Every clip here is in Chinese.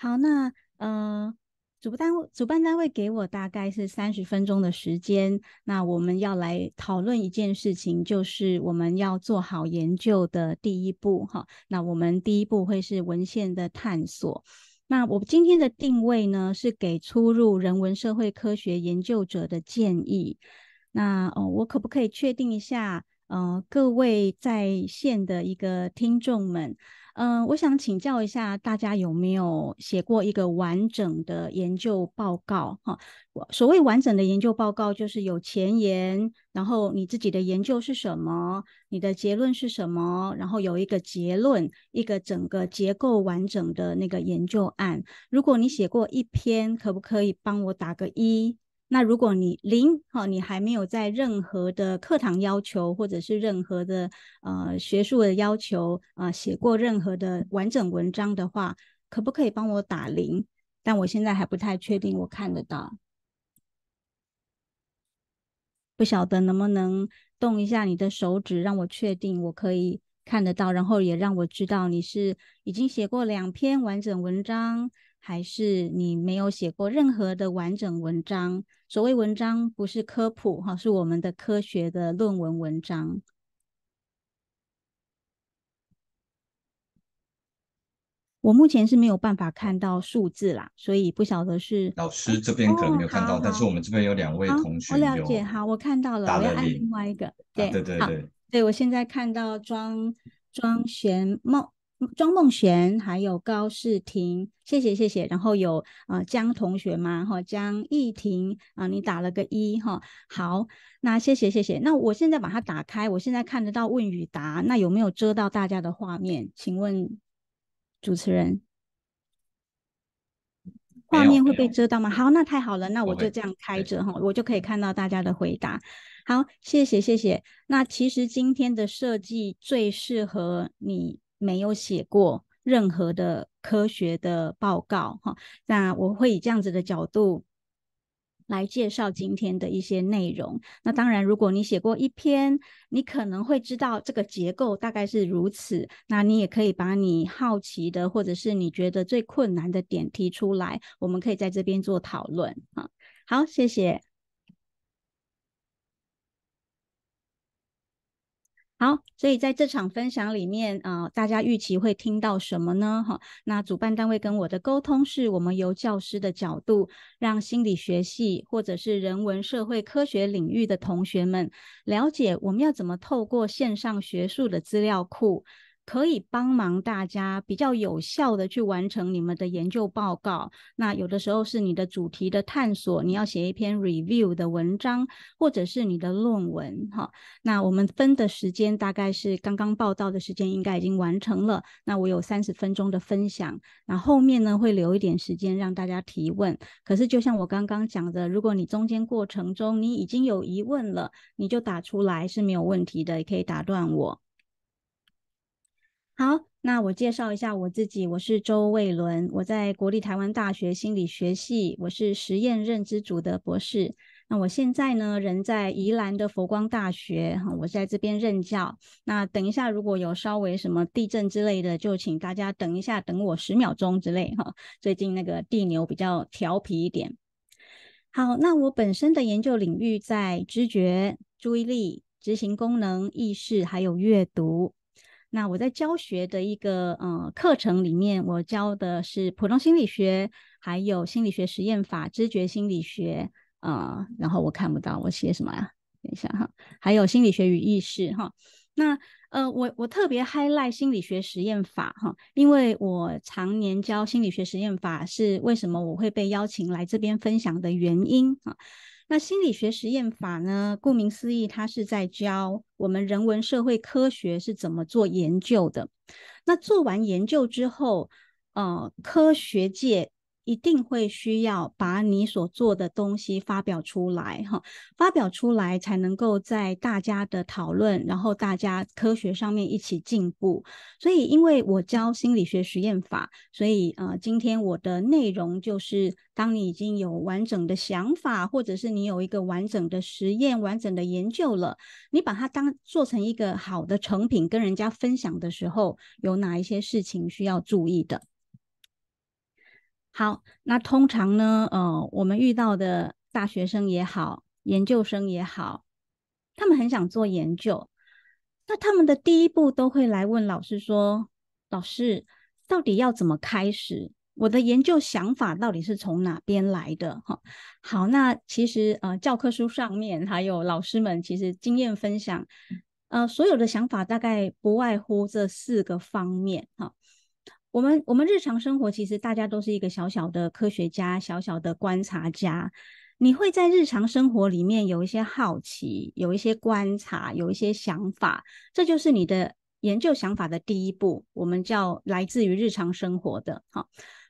好，那嗯，主办单位主办单位给我大概是三十分钟的时间。那我们要来讨论一件事情，就是我们要做好研究的第一步。哈，那我们第一步会是文献的探索。那我今天的定位呢，是给出入人文社会科学研究者的建议。那哦，我可不可以确定一下？呃，各位在线的一个听众们，嗯，我想请教一下，大家有没有写过一个完整的研究报告？哈，所谓完整的研究报告，就是有前言，然后你自己的研究是什么，你的结论是什么，然后有一个结论，一个整个结构完整的那个研究案。如果你写过一篇，可不可以帮我打个一？那如果你零哈，你还没有在任何的课堂要求或者是任何的呃学术的要求啊写过任何的完整文章的话，可不可以帮我打零？但我现在还不太确定，我看得到，不晓得能不能动一下你的手指，让我确定我可以看得到，然后也让我知道你是已经写过两篇完整文章。还是你没有写过任何的完整文章？所谓文章不是科普哈，是我们的科学的论文文章。我目前是没有办法看到数字啦，所以不晓得是老师这边可能没有看到，但是我们这边有两位同学我了解，好，我看到了。我要按另外一个，对对对对，对我现在看到庄庄玄茂。庄梦璇，还有高世婷，谢谢谢谢。然后有啊江同学吗？哈江逸婷啊，你打了个一哈。好，那谢谢谢谢。那我现在把它打开，我现在看得到问与答。那有没有遮到大家的画面？请问主持人，画面会被遮到吗？好，那太好了，那我就这样开着哈，我就可以看到大家的回答。好，谢谢谢谢。那其实今天的设计最适合你。没有写过任何的科学的报告哈，那我会以这样子的角度来介绍今天的一些内容。那当然，如果你写过一篇，你可能会知道这个结构大概是如此。那你也可以把你好奇的或者是你觉得最困难的点提出来，我们可以在这边做讨论啊。好，谢谢。好，所以在这场分享里面，啊，大家预期会听到什么呢？哈，那主办单位跟我的沟通是，我们由教师的角度，让心理学系或者是人文社会科学领域的同学们了解，我们要怎么透过线上学术的资料库。可以帮忙大家比较有效的去完成你们的研究报告。那有的时候是你的主题的探索，你要写一篇 review 的文章，或者是你的论文。哈，那我们分的时间大概是刚刚报道的时间，应该已经完成了。那我有三十分钟的分享，那后面呢会留一点时间让大家提问。可是就像我刚刚讲的，如果你中间过程中你已经有疑问了，你就打出来是没有问题的，也可以打断我。好，那我介绍一下我自己，我是周卫伦，我在国立台湾大学心理学系，我是实验认知组的博士。那我现在呢，人在宜兰的佛光大学，哈，我在这边任教。那等一下如果有稍微什么地震之类的，就请大家等一下，等我十秒钟之类，哈，最近那个地牛比较调皮一点。好，那我本身的研究领域在知觉、注意力、执行功能、意识，还有阅读。那我在教学的一个呃课程里面，我教的是普通心理学，还有心理学实验法、知觉心理学啊，然后我看不到我写什么呀？等一下哈，还有心理学与意识哈。那呃，我我特别 highlight 心理学实验法哈，因为我常年教心理学实验法，是为什么我会被邀请来这边分享的原因啊。那心理学实验法呢？顾名思义，它是在教我们人文社会科学是怎么做研究的。那做完研究之后，呃，科学界。一定会需要把你所做的东西发表出来，哈，发表出来才能够在大家的讨论，然后大家科学上面一起进步。所以，因为我教心理学实验法，所以呃，今天我的内容就是，当你已经有完整的想法，或者是你有一个完整的实验、完整的研究了，你把它当做成一个好的成品跟人家分享的时候，有哪一些事情需要注意的？好，那通常呢，呃，我们遇到的大学生也好，研究生也好，他们很想做研究，那他们的第一步都会来问老师说：“老师，到底要怎么开始？我的研究想法到底是从哪边来的？”哈，好，那其实呃，教科书上面还有老师们其实经验分享，呃，所有的想法大概不外乎这四个方面，哈。我们我们日常生活其实大家都是一个小小的科学家，小小的观察家。你会在日常生活里面有一些好奇，有一些观察，有一些想法，这就是你的研究想法的第一步。我们叫来自于日常生活的哈。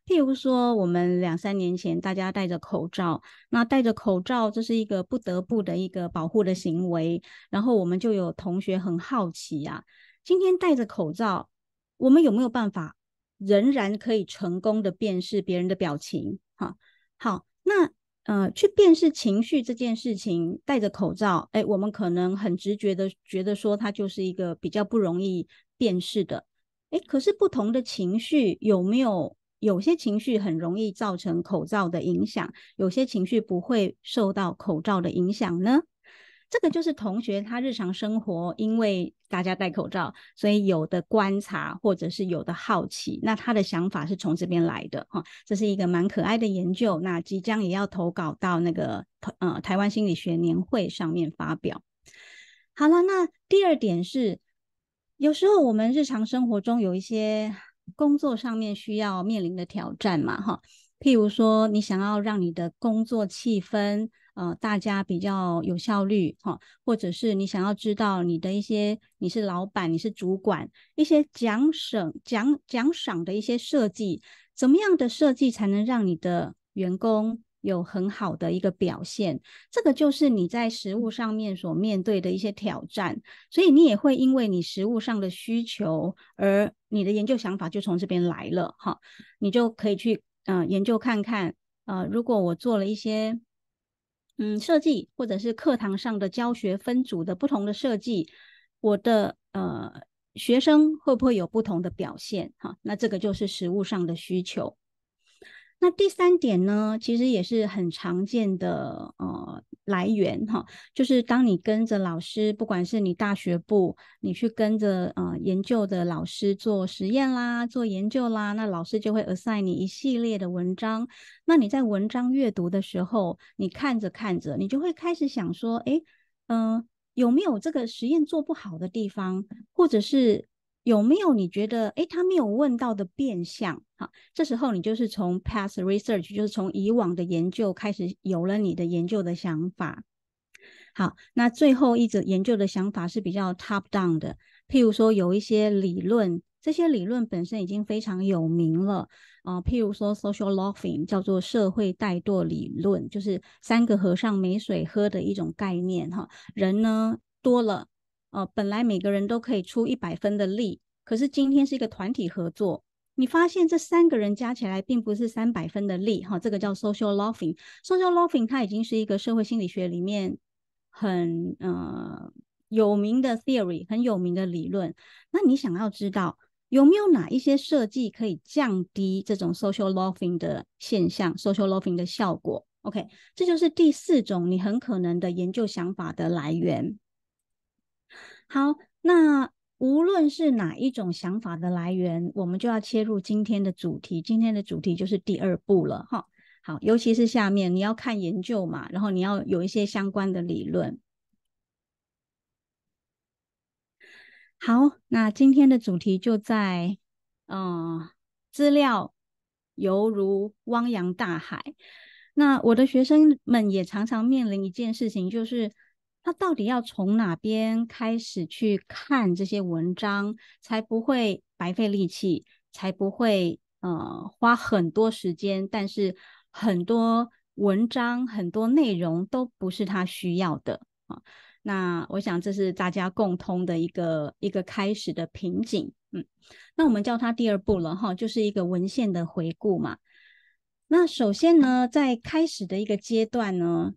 譬如说，我们两三年前大家戴着口罩，那戴着口罩这是一个不得不的一个保护的行为。然后我们就有同学很好奇呀，今天戴着口罩，我们有没有办法？仍然可以成功的辨识别人的表情，哈，好，那呃，去辨识情绪这件事情，戴着口罩，哎，我们可能很直觉的觉得说，它就是一个比较不容易辨识的，哎，可是不同的情绪有没有有些情绪很容易造成口罩的影响，有些情绪不会受到口罩的影响呢？这个就是同学他日常生活，因为大家戴口罩，所以有的观察或者是有的好奇，那他的想法是从这边来的哈，这是一个蛮可爱的研究，那即将也要投稿到那个呃台湾心理学年会上面发表。好了，那第二点是，有时候我们日常生活中有一些工作上面需要面临的挑战嘛哈，譬如说你想要让你的工作气氛。呃，大家比较有效率，哈，或者是你想要知道你的一些，你是老板，你是主管，一些奖赏奖奖赏的一些设计，怎么样的设计才能让你的员工有很好的一个表现？这个就是你在实物上面所面对的一些挑战，所以你也会因为你实物上的需求，而你的研究想法就从这边来了，哈，你就可以去嗯研究看看，呃，如果我做了一些。嗯，设计或者是课堂上的教学分组的不同的设计，我的呃学生会不会有不同的表现？哈，那这个就是实物上的需求。那第三点呢，其实也是很常见的，呃，来源哈，就是当你跟着老师，不管是你大学部，你去跟着呃研究的老师做实验啦、做研究啦，那老师就会 assign 你一系列的文章，那你在文章阅读的时候，你看着看着，你就会开始想说，哎，嗯，有没有这个实验做不好的地方，或者是？有没有你觉得诶，他没有问到的变相好，这时候你就是从 past research，就是从以往的研究开始有了你的研究的想法。好，那最后一则研究的想法是比较 top down 的，譬如说有一些理论，这些理论本身已经非常有名了啊，譬如说 social loafing，叫做社会怠惰理论，就是三个和尚没水喝的一种概念哈。人呢多了。哦，本来每个人都可以出一百分的力，可是今天是一个团体合作，你发现这三个人加起来并不是三百分的力，哈，这个叫 social loafing。social loafing 它已经是一个社会心理学里面很呃有名的 theory，很有名的理论。那你想要知道有没有哪一些设计可以降低这种 social loafing 的现象，social loafing 的效果？OK，这就是第四种你很可能的研究想法的来源。好，那无论是哪一种想法的来源，我们就要切入今天的主题。今天的主题就是第二步了，哈。好，尤其是下面你要看研究嘛，然后你要有一些相关的理论。好，那今天的主题就在，嗯，资料犹如汪洋大海。那我的学生们也常常面临一件事情，就是。他到底要从哪边开始去看这些文章，才不会白费力气，才不会呃花很多时间？但是很多文章、很多内容都不是他需要的啊。那我想，这是大家共通的一个一个开始的瓶颈。嗯，那我们叫他第二步了哈，就是一个文献的回顾嘛。那首先呢，在开始的一个阶段呢，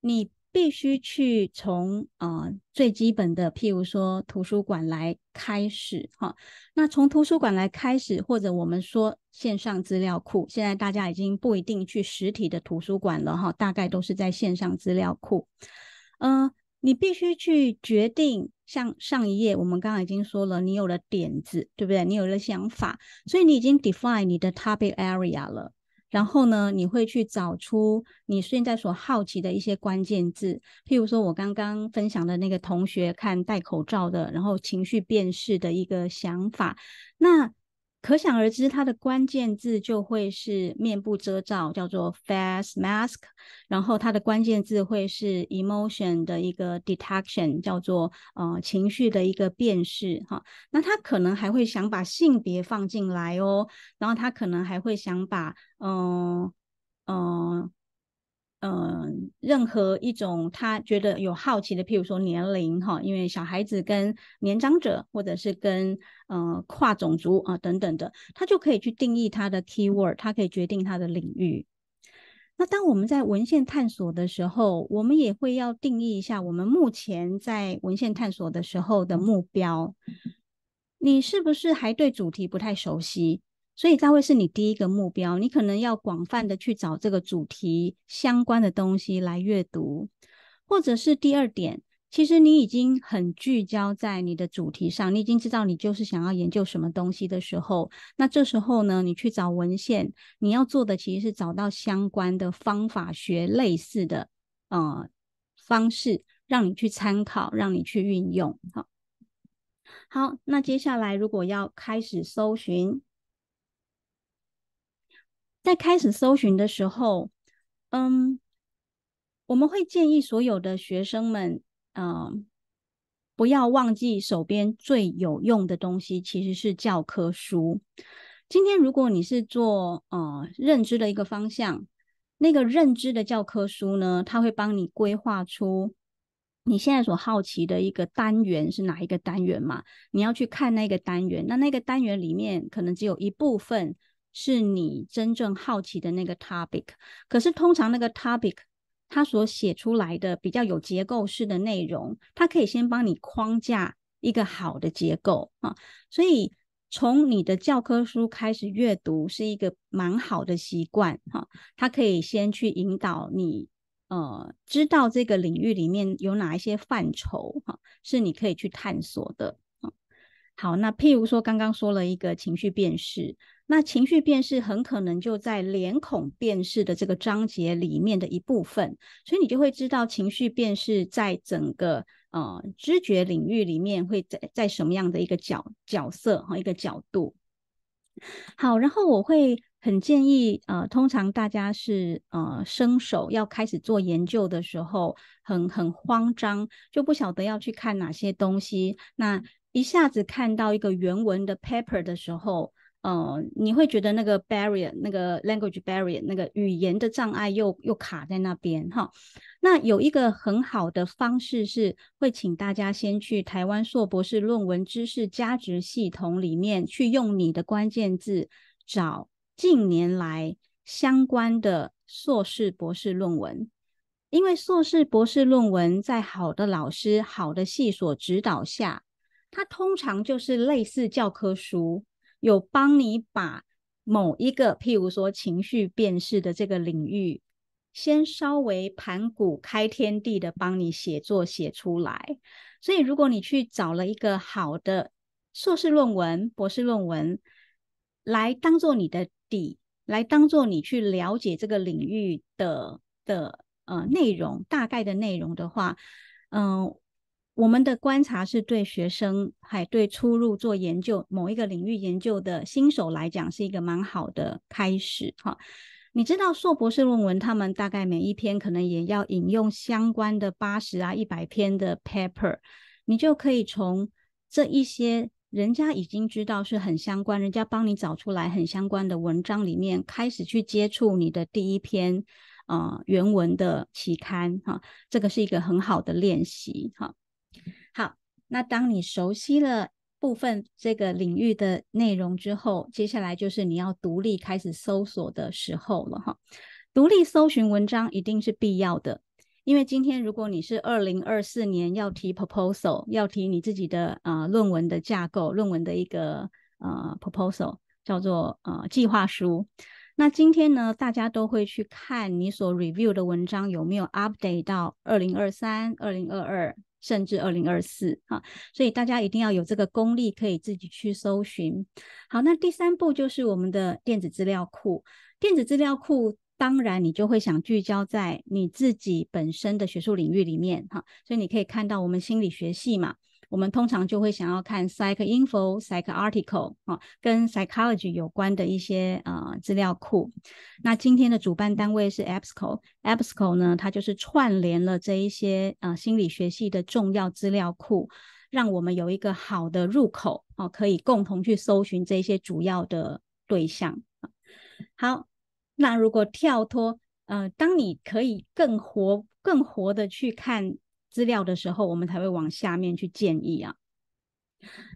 你。必须去从啊最基本的，譬如说图书馆来开始哈。那从图书馆来开始，或者我们说线上资料库，现在大家已经不一定去实体的图书馆了哈，大概都是在线上资料库。嗯，你必须去决定，像上一页我们刚刚已经说了，你有了点子，对不对？你有了想法，所以你已经 define 你的 topic area 了。然后呢？你会去找出你现在所好奇的一些关键字，譬如说，我刚刚分享的那个同学看戴口罩的，然后情绪辨识的一个想法，那。可想而知，它的关键字就会是面部遮罩，叫做 face mask。然后它的关键字会是 emotion 的一个 detection，叫做呃情绪的一个辨识哈。那他可能还会想把性别放进来哦。然后他可能还会想把嗯嗯。嗯，任何一种他觉得有好奇的，譬如说年龄哈，因为小孩子跟年长者，或者是跟嗯跨种族啊等等的，他就可以去定义他的 keyword，他可以决定他的领域。那当我们在文献探索的时候，我们也会要定义一下我们目前在文献探索的时候的目标。你是不是还对主题不太熟悉？所以，它会是你第一个目标。你可能要广泛的去找这个主题相关的东西来阅读，或者是第二点，其实你已经很聚焦在你的主题上，你已经知道你就是想要研究什么东西的时候，那这时候呢，你去找文献，你要做的其实是找到相关的方法学类似的呃方式，让你去参考，让你去运用。好，好，那接下来如果要开始搜寻。在开始搜寻的时候，嗯，我们会建议所有的学生们，嗯，不要忘记手边最有用的东西其实是教科书。今天如果你是做呃认知的一个方向，那个认知的教科书呢，它会帮你规划出你现在所好奇的一个单元是哪一个单元嘛？你要去看那个单元，那那个单元里面可能只有一部分。是你真正好奇的那个 topic，可是通常那个 topic，它所写出来的比较有结构式的内容，它可以先帮你框架一个好的结构啊，所以从你的教科书开始阅读是一个蛮好的习惯哈，它可以先去引导你呃知道这个领域里面有哪一些范畴哈，是你可以去探索的啊。好，那譬如说刚刚说了一个情绪辨识，那情绪辨识很可能就在脸孔辨识的这个章节里面的一部分，所以你就会知道情绪辨识在整个呃知觉领域里面会在在什么样的一个角角色和一个角度。好，然后我会很建议呃，通常大家是呃伸手要开始做研究的时候，很很慌张，就不晓得要去看哪些东西。那一下子看到一个原文的 paper 的时候。哦，你会觉得那个 barrier，那个 language barrier，那个语言的障碍又又卡在那边哈。那有一个很好的方式是，会请大家先去台湾硕博士论文知识价值系统里面去用你的关键字找近年来相关的硕士博士论文，因为硕士博士论文在好的老师、好的系所指导下，它通常就是类似教科书。有帮你把某一个，譬如说情绪辨识的这个领域，先稍微盘古开天地的帮你写作写出来。所以，如果你去找了一个好的硕士论文、博士论文来当做你的底，来当做你去了解这个领域的的呃内容，大概的内容的话，嗯。我们的观察是对学生还对初入做研究某一个领域研究的新手来讲是一个蛮好的开始哈。你知道硕博士论文他们大概每一篇可能也要引用相关的八十啊一百篇的 paper，你就可以从这一些人家已经知道是很相关，人家帮你找出来很相关的文章里面开始去接触你的第一篇啊原文的期刊哈，这个是一个很好的练习哈。好，那当你熟悉了部分这个领域的内容之后，接下来就是你要独立开始搜索的时候了，哈。独立搜寻文章一定是必要的，因为今天如果你是二零二四年要提 proposal，要提你自己的呃论文的架构，论文的一个呃 proposal 叫做呃计划书。那今天呢，大家都会去看你所 review 的文章有没有 update 到二零二三、二零二二。甚至二零二四啊，所以大家一定要有这个功力，可以自己去搜寻。好，那第三步就是我们的电子资料库。电子资料库当然你就会想聚焦在你自己本身的学术领域里面哈，所以你可以看到我们心理学系嘛。我们通常就会想要看 psych info、psych article 啊，跟 psychology 有关的一些呃资料库。那今天的主办单位是 EBSCO，EBSCO 呢，它就是串联了这一些呃心理学系的重要资料库，让我们有一个好的入口哦，可以共同去搜寻这些主要的对象。好，那如果跳脱呃，当你可以更活、更活的去看。资料的时候，我们才会往下面去建议啊。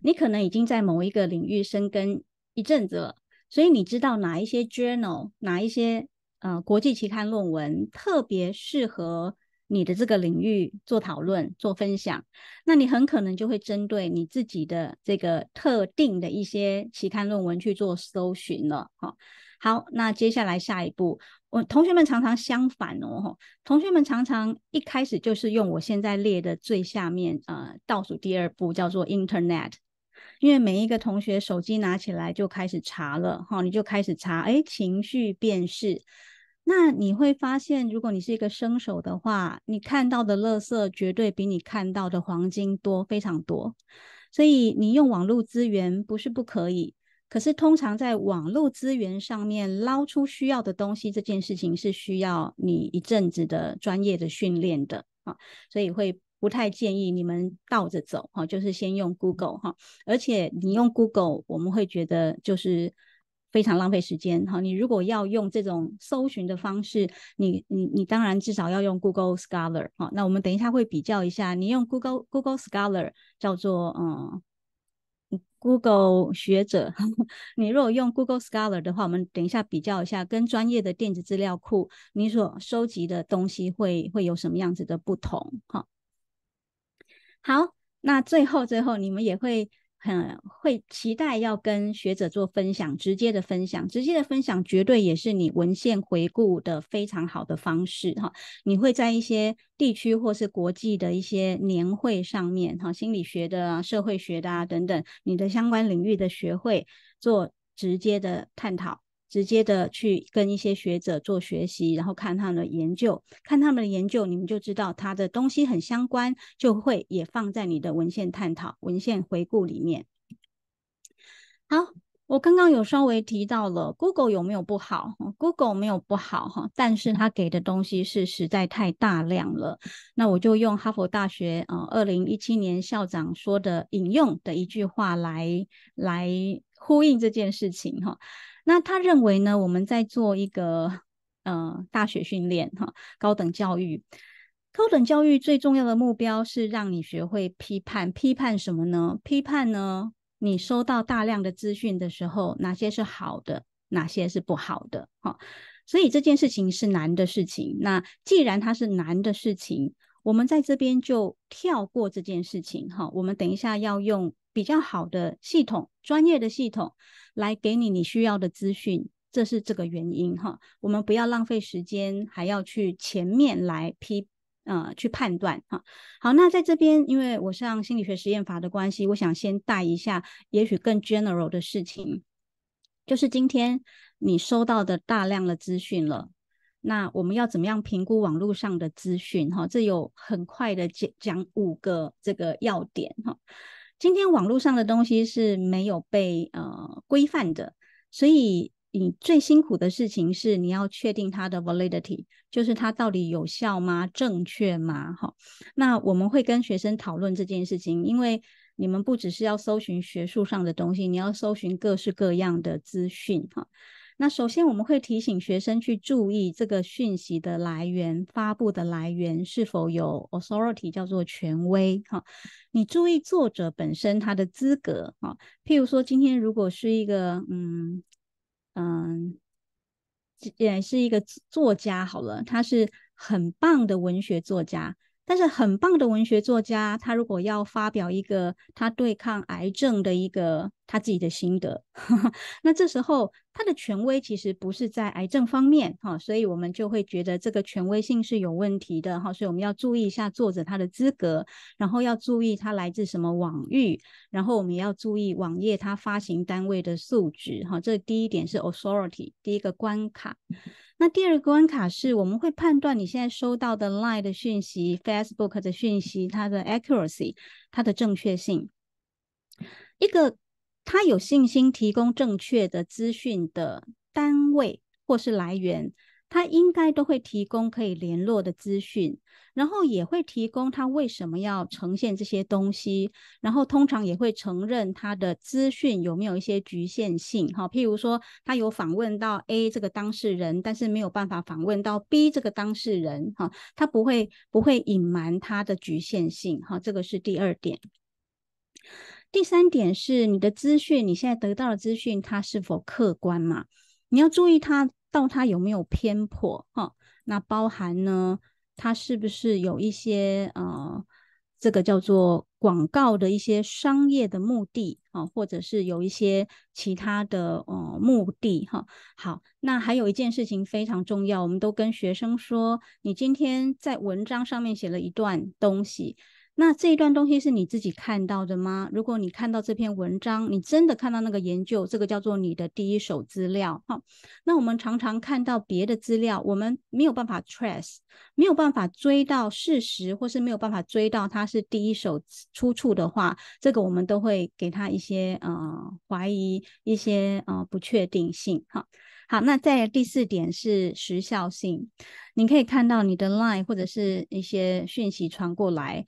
你可能已经在某一个领域深耕一阵子了，所以你知道哪一些 journal，哪一些呃国际期刊论文特别适合你的这个领域做讨论、做分享，那你很可能就会针对你自己的这个特定的一些期刊论文去做搜寻了，哈。好，那接下来下一步，我同学们常常相反哦，同学们常常一开始就是用我现在列的最下面，呃，倒数第二步叫做 Internet，因为每一个同学手机拿起来就开始查了，哈，你就开始查，哎，情绪辨识。那你会发现，如果你是一个生手的话，你看到的垃圾绝对比你看到的黄金多非常多，所以你用网络资源不是不可以。可是通常在网络资源上面捞出需要的东西这件事情是需要你一阵子的专业的训练的啊，所以会不太建议你们倒着走哈，就是先用 Google 哈，而且你用 Google 我们会觉得就是非常浪费时间哈。你如果要用这种搜寻的方式，你你你当然至少要用 Google Scholar 哈。那我们等一下会比较一下，你用 Google Google Scholar 叫做嗯。Google 学者，你如果用 Google Scholar 的话，我们等一下比较一下，跟专业的电子资料库你所收集的东西会会有什么样子的不同？哈，好，那最后最后你们也会。嗯，会期待要跟学者做分享，直接的分享，直接的分享绝对也是你文献回顾的非常好的方式哈。你会在一些地区或是国际的一些年会上面哈，心理学的、社会学的啊等等，你的相关领域的学会做直接的探讨。直接的去跟一些学者做学习，然后看他们的研究，看他们的研究，你们就知道他的东西很相关，就会也放在你的文献探讨、文献回顾里面。好，我刚刚有稍微提到了 Google 有没有不好？Google 没有不好哈，但是他给的东西是实在太大量了。那我就用哈佛大学二零一七年校长说的引用的一句话来来呼应这件事情哈。那他认为呢？我们在做一个呃大学训练哈，高等教育，高等教育最重要的目标是让你学会批判，批判什么呢？批判呢？你收到大量的资讯的时候，哪些是好的，哪些是不好的？哈，所以这件事情是难的事情。那既然它是难的事情，我们在这边就跳过这件事情哈。我们等一下要用。比较好的系统，专业的系统来给你你需要的资讯，这是这个原因哈。我们不要浪费时间，还要去前面来批呃去判断哈。好，那在这边，因为我上心理学实验法的关系，我想先带一下，也许更 general 的事情，就是今天你收到的大量的资讯了。那我们要怎么样评估网络上的资讯？哈，这有很快的讲讲五个这个要点哈。今天网络上的东西是没有被呃规范的，所以你最辛苦的事情是你要确定它的 validity，就是它到底有效吗？正确吗？哈，那我们会跟学生讨论这件事情，因为你们不只是要搜寻学术上的东西，你要搜寻各式各样的资讯，哈。那首先，我们会提醒学生去注意这个讯息的来源、发布的来源是否有 authority，叫做权威。哈，你注意作者本身他的资格。哈，譬如说，今天如果是一个嗯嗯，也是一个作家好了，他是很棒的文学作家。但是很棒的文学作家，他如果要发表一个他对抗癌症的一个他自己的心得，那这时候他的权威其实不是在癌症方面哈，所以我们就会觉得这个权威性是有问题的哈，所以我们要注意一下作者他的资格，然后要注意他来自什么网域，然后我们也要注意网页他发行单位的数值哈，这第一点是 authority 第一个关卡。那第二个关卡是我们会判断你现在收到的 Line 的讯息、Facebook 的讯息，它的 accuracy，它的正确性。一个他有信心提供正确的资讯的单位或是来源。他应该都会提供可以联络的资讯，然后也会提供他为什么要呈现这些东西，然后通常也会承认他的资讯有没有一些局限性哈，譬如说他有访问到 A 这个当事人，但是没有办法访问到 B 这个当事人哈，他不会不会隐瞒他的局限性哈，这个是第二点。第三点是你的资讯，你现在得到的资讯它是否客观嘛？你要注意它。到它有没有偏颇哈？那包含呢？它是不是有一些呃，这个叫做广告的一些商业的目的啊，或者是有一些其他的呃目的哈？好，那还有一件事情非常重要，我们都跟学生说，你今天在文章上面写了一段东西。那这一段东西是你自己看到的吗？如果你看到这篇文章，你真的看到那个研究，这个叫做你的第一手资料。好，那我们常常看到别的资料，我们没有办法 trace，没有办法追到事实，或是没有办法追到它是第一手出处的话，这个我们都会给他一些呃怀疑，一些呃不确定性。哈，好，那在第四点是时效性，你可以看到你的 line 或者是一些讯息传过来。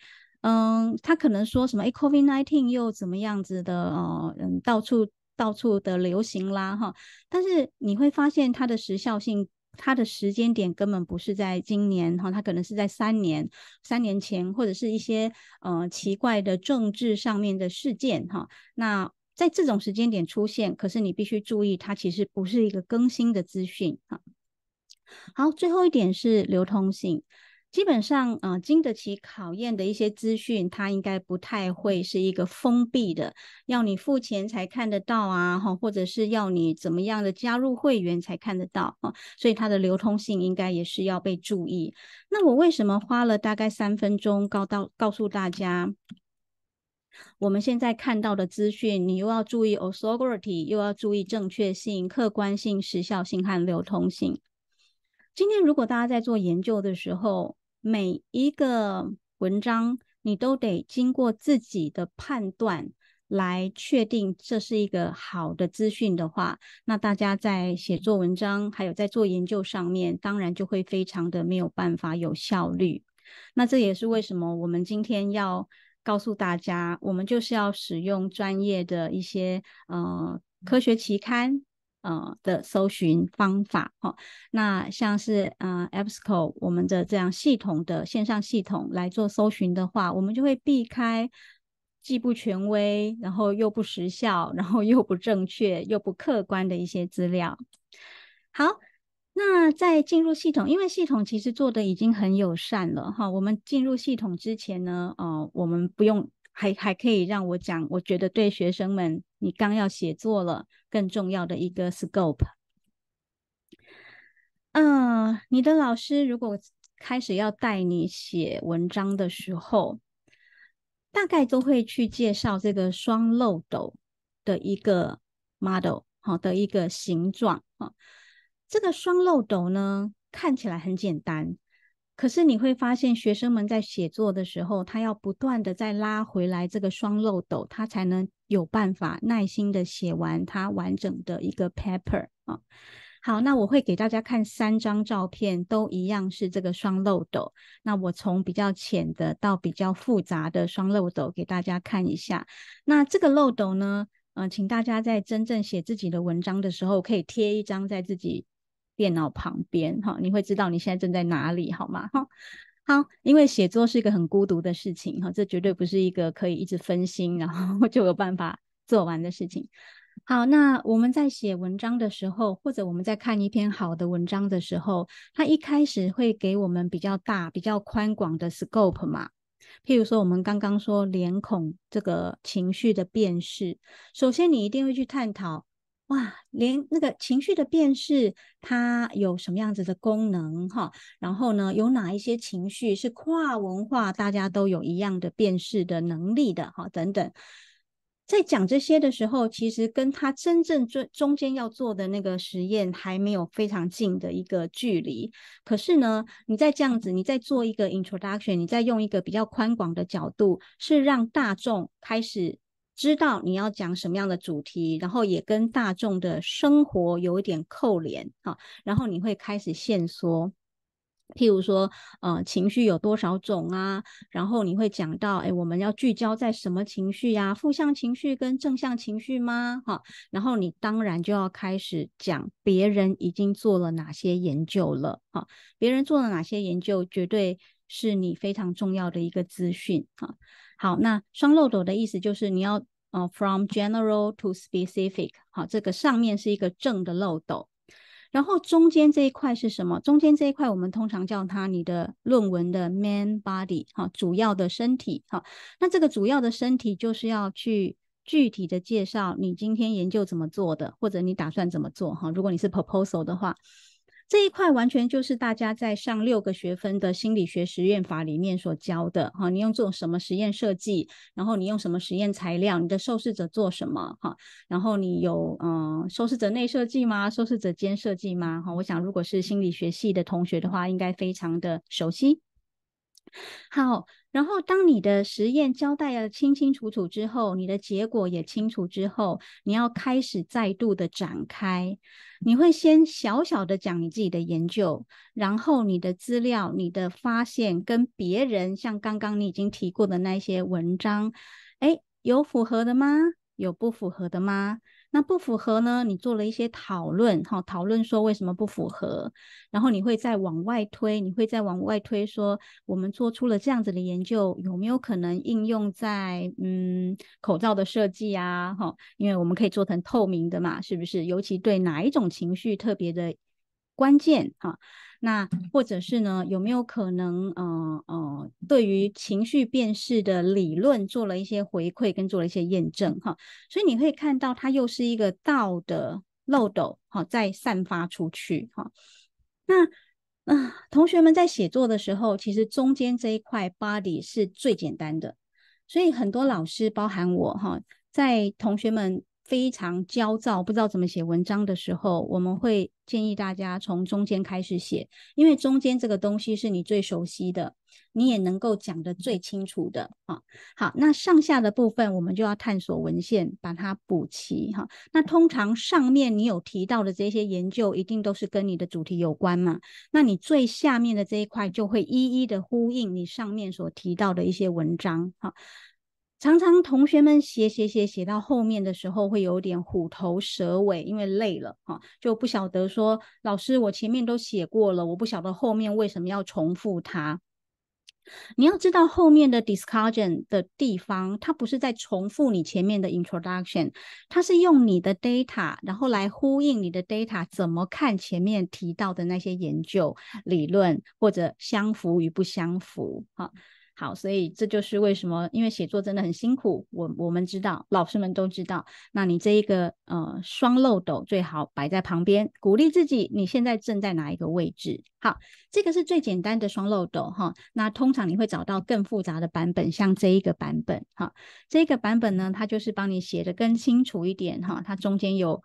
嗯，他可能说什么？哎，Covid nineteen 又怎么样子的哦？嗯，到处到处的流行啦哈。但是你会发现它的时效性，它的时间点根本不是在今年哈，它可能是在三年三年前，或者是一些呃奇怪的政治上面的事件哈。那在这种时间点出现，可是你必须注意，它其实不是一个更新的资讯哈。好，最后一点是流通性。基本上，呃，经得起考验的一些资讯，它应该不太会是一个封闭的，要你付钱才看得到啊，哈，或者是要你怎么样的加入会员才看得到啊，所以它的流通性应该也是要被注意。那我为什么花了大概三分钟，告到告诉大家，我们现在看到的资讯，你又要注意 authority，又要注意正确性、客观性、时效性和流通性。今天如果大家在做研究的时候，每一个文章，你都得经过自己的判断来确定这是一个好的资讯的话，那大家在写作文章，还有在做研究上面，当然就会非常的没有办法有效率。那这也是为什么我们今天要告诉大家，我们就是要使用专业的一些呃科学期刊。呃的搜寻方法哈，那像是呃，EBSCO 我们的这样系统的线上系统来做搜寻的话，我们就会避开既不权威，然后又不时效，然后又不正确又不客观的一些资料。好，那在进入系统，因为系统其实做的已经很友善了哈。我们进入系统之前呢，哦，我们不用。还还可以让我讲，我觉得对学生们，你刚要写作了，更重要的一个 scope。嗯，你的老师如果开始要带你写文章的时候，大概都会去介绍这个双漏斗的一个 model，好的一个形状啊。这个双漏斗呢，看起来很简单。可是你会发现，学生们在写作的时候，他要不断的再拉回来这个双漏斗，他才能有办法耐心的写完他完整的一个 paper 啊。好，那我会给大家看三张照片，都一样是这个双漏斗。那我从比较浅的到比较复杂的双漏斗给大家看一下。那这个漏斗呢，嗯，请大家在真正写自己的文章的时候，可以贴一张在自己。电脑旁边，哈，你会知道你现在正在哪里，好吗？哈，好，因为写作是一个很孤独的事情，哈，这绝对不是一个可以一直分心，然后 就有办法做完的事情。好，那我们在写文章的时候，或者我们在看一篇好的文章的时候，它一开始会给我们比较大、比较宽广的 scope 嘛？譬如说，我们刚刚说脸孔这个情绪的辨识，首先你一定会去探讨。哇，连那个情绪的辨识，它有什么样子的功能哈？然后呢，有哪一些情绪是跨文化大家都有一样的辨识的能力的哈？等等，在讲这些的时候，其实跟他真正最中间要做的那个实验还没有非常近的一个距离。可是呢，你在这样子，你在做一个 introduction，你再用一个比较宽广的角度，是让大众开始。知道你要讲什么样的主题，然后也跟大众的生活有一点扣连啊，然后你会开始线索，譬如说，呃，情绪有多少种啊？然后你会讲到，哎，我们要聚焦在什么情绪呀？负向情绪跟正向情绪吗？哈，然后你当然就要开始讲别人已经做了哪些研究了啊，别人做了哪些研究，绝对是你非常重要的一个资讯啊。好，那双漏斗的意思就是你要，呃，from general to specific。好，这个上面是一个正的漏斗，然后中间这一块是什么？中间这一块我们通常叫它你的论文的 main body，哈，主要的身体，哈。那这个主要的身体就是要去具体的介绍你今天研究怎么做的，或者你打算怎么做，哈。如果你是 proposal 的话。这一块完全就是大家在上六个学分的心理学实验法里面所教的哈，你用这种什么实验设计，然后你用什么实验材料，你的受试者做什么哈，然后你有嗯受试者内设计吗？受试者间设计吗？哈，我想如果是心理学系的同学的话，应该非常的熟悉。好，然后当你的实验交代了清清楚楚之后，你的结果也清楚之后，你要开始再度的展开。你会先小小的讲你自己的研究，然后你的资料、你的发现跟别人，像刚刚你已经提过的那些文章，哎，有符合的吗？有不符合的吗？那不符合呢？你做了一些讨论，哈，讨论说为什么不符合，然后你会再往外推，你会再往外推，说我们做出了这样子的研究，有没有可能应用在嗯口罩的设计啊，哈，因为我们可以做成透明的嘛，是不是？尤其对哪一种情绪特别的关键啊？那或者是呢？有没有可能，呃呃，对于情绪辨识的理论做了一些回馈跟做了一些验证哈？所以你会看到它又是一个道的漏斗哈，在散发出去哈。那啊，同学们在写作的时候，其实中间这一块 body 是最简单的，所以很多老师，包含我哈，在同学们。非常焦躁，不知道怎么写文章的时候，我们会建议大家从中间开始写，因为中间这个东西是你最熟悉的，你也能够讲得最清楚的啊。好，那上下的部分我们就要探索文献，把它补齐哈。那通常上面你有提到的这些研究，一定都是跟你的主题有关嘛。那你最下面的这一块就会一一的呼应你上面所提到的一些文章哈。常常同学们写写写写到后面的时候，会有点虎头蛇尾，因为累了哈，就不晓得说老师，我前面都写过了，我不晓得后面为什么要重复它。你要知道后面的 discussion 的地方，它不是在重复你前面的 introduction，它是用你的 data，然后来呼应你的 data，怎么看前面提到的那些研究理论或者相符与不相符哈。好，所以这就是为什么，因为写作真的很辛苦。我我们知道，老师们都知道。那你这一个呃双漏斗最好摆在旁边，鼓励自己，你现在正在哪一个位置？好，这个是最简单的双漏斗哈。那通常你会找到更复杂的版本，像这一个版本哈。这一个版本呢，它就是帮你写的更清楚一点哈。它中间有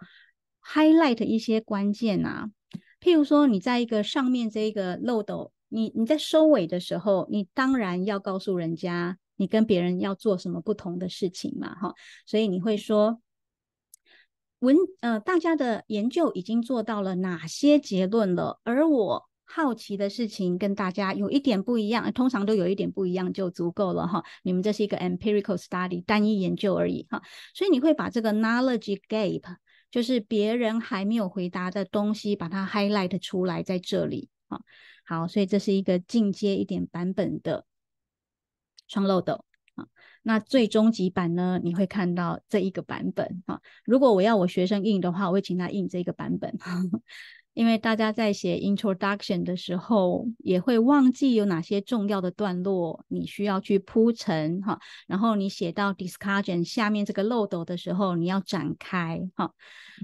highlight 一些关键啊，譬如说你在一个上面这一个漏斗。你你在收尾的时候，你当然要告诉人家，你跟别人要做什么不同的事情嘛，哈，所以你会说，文呃，大家的研究已经做到了哪些结论了？而我好奇的事情跟大家有一点不一样，通常都有一点不一样就足够了，哈。你们这是一个 empirical study 单一研究而已，哈，所以你会把这个 knowledge gap，就是别人还没有回答的东西，把它 highlight 出来，在这里，哈。好，所以这是一个进阶一点版本的双漏斗啊。那最终极版呢？你会看到这一个版本啊。如果我要我学生印的话，我会请他印这一个版本。因为大家在写 introduction 的时候，也会忘记有哪些重要的段落你需要去铺陈哈。然后你写到 discussion 下面这个漏斗的时候，你要展开哈。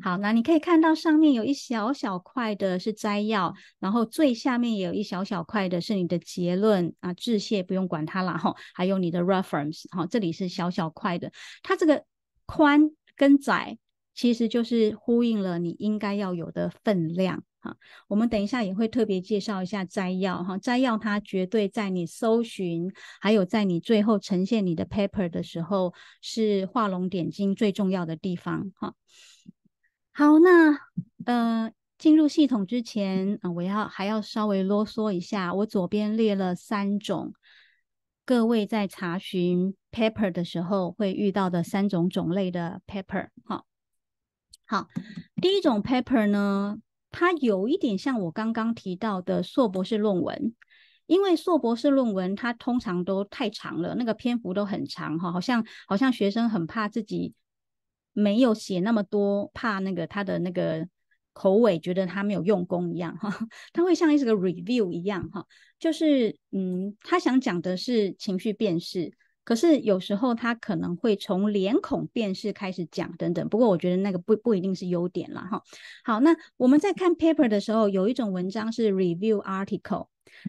好，那你可以看到上面有一小小块的是摘要，然后最下面也有一小小块的是你的结论啊。致谢不用管它了哈。还有你的 r e f e r e n c e 哈，这里是小小块的。它这个宽跟窄。其实就是呼应了你应该要有的分量哈。我们等一下也会特别介绍一下摘要哈。摘要它绝对在你搜寻，还有在你最后呈现你的 paper 的时候，是画龙点睛最重要的地方哈。好，那呃，进入系统之前啊，我要还要稍微啰嗦一下。我左边列了三种，各位在查询 paper 的时候会遇到的三种种类的 paper 哈。好，第一种 paper 呢，它有一点像我刚刚提到的硕博士论文，因为硕博士论文它通常都太长了，那个篇幅都很长哈，好像好像学生很怕自己没有写那么多，怕那个他的那个口尾觉得他没有用功一样哈，他会像一个 review 一样哈，就是嗯，他想讲的是情绪辨识。可是有时候他可能会从脸孔辨识开始讲等等，不过我觉得那个不不一定是优点了哈。好，那我们在看 paper 的时候，有一种文章是 review article，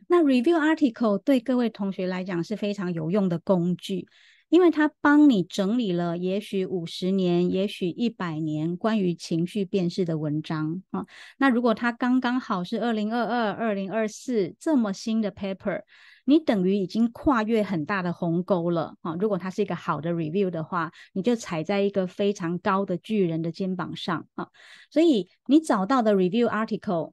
那 review article 对各位同学来讲是非常有用的工具。因为他帮你整理了，也许五十年，也许一百年关于情绪辨识的文章啊。那如果它刚刚好是二零二二、二零二四这么新的 paper，你等于已经跨越很大的鸿沟了啊。如果它是一个好的 review 的话，你就踩在一个非常高的巨人的肩膀上啊。所以你找到的 review article。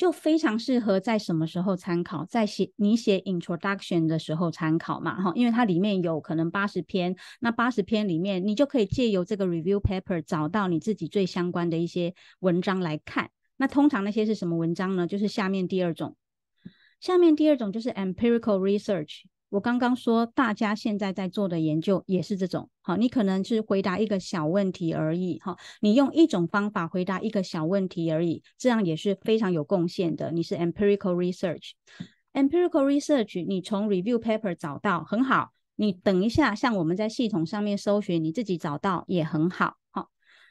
就非常适合在什么时候参考？在写你写 introduction 的时候参考嘛，哈，因为它里面有可能八十篇，那八十篇里面你就可以借由这个 review paper 找到你自己最相关的一些文章来看。那通常那些是什么文章呢？就是下面第二种，下面第二种就是 empirical research。我刚刚说，大家现在在做的研究也是这种，好，你可能是回答一个小问题而已，哈，你用一种方法回答一个小问题而已，这样也是非常有贡献的。你是 empirical research，empirical research，你从 review paper 找到很好，你等一下，像我们在系统上面搜寻，你自己找到也很好，好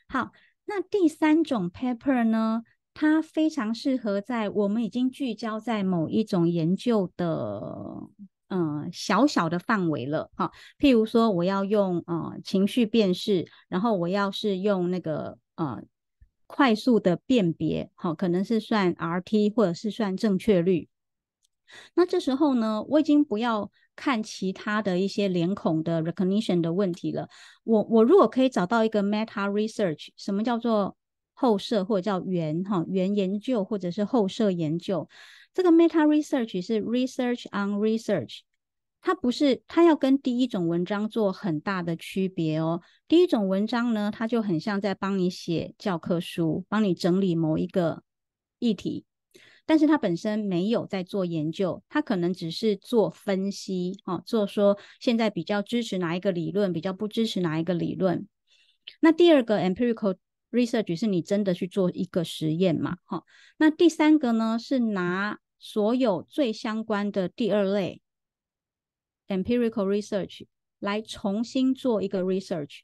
好。那第三种 paper 呢，它非常适合在我们已经聚焦在某一种研究的。嗯，小小的范围了哈。譬如说，我要用呃情绪辨识，然后我要是用那个呃快速的辨别，好，可能是算 RT 或者是算正确率。那这时候呢，我已经不要看其他的一些脸孔的 recognition 的问题了。我我如果可以找到一个 meta research，什么叫做后设或者叫原哈原研究或者是后设研究。这个 meta research 是 research on research，它不是它要跟第一种文章做很大的区别哦。第一种文章呢，它就很像在帮你写教科书，帮你整理某一个议题，但是它本身没有在做研究，它可能只是做分析，哦，做说现在比较支持哪一个理论，比较不支持哪一个理论。那第二个 empirical research 是你真的去做一个实验嘛，哈。那第三个呢是拿所有最相关的第二类 empirical research 来重新做一个 research，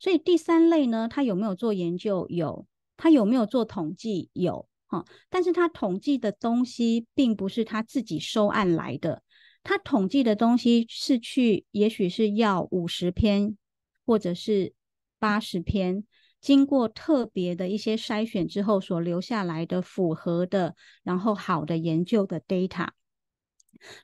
所以第三类呢，他有没有做研究？有，他有没有做统计？有，哈，但是他统计的东西并不是他自己收案来的，他统计的东西是去，也许是要五十篇或者是八十篇。经过特别的一些筛选之后，所留下来的符合的，然后好的研究的 data，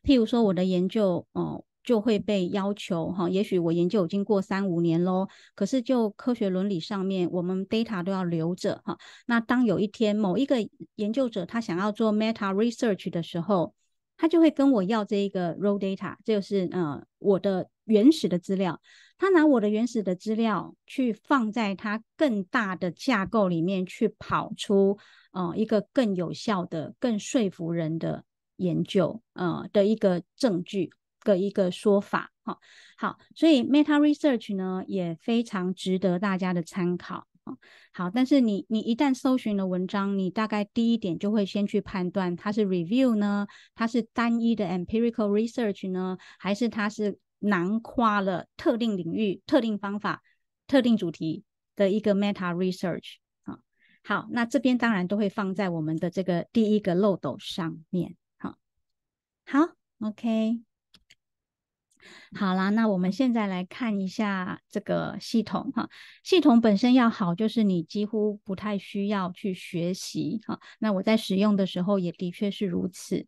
譬如说我的研究，哦，就会被要求哈，也许我研究已经过三五年喽，可是就科学伦理上面，我们 data 都要留着哈。那当有一天某一个研究者他想要做 meta research 的时候，他就会跟我要这一个 raw data，就是嗯，我的。原始的资料，他拿我的原始的资料去放在他更大的架构里面去跑出，呃，一个更有效的、更说服人的研究，呃，的一个证据的一个说法。好，好，所以 Meta Research 呢也非常值得大家的参考。好，但是你你一旦搜寻了文章，你大概第一点就会先去判断它是 Review 呢，它是单一的 Empirical Research 呢，还是它是囊括了特定领域、特定方法、特定主题的一个 meta research 啊。好，那这边当然都会放在我们的这个第一个漏斗上面。好，好，OK，好啦，那我们现在来看一下这个系统哈。系统本身要好，就是你几乎不太需要去学习哈。那我在使用的时候也的确是如此。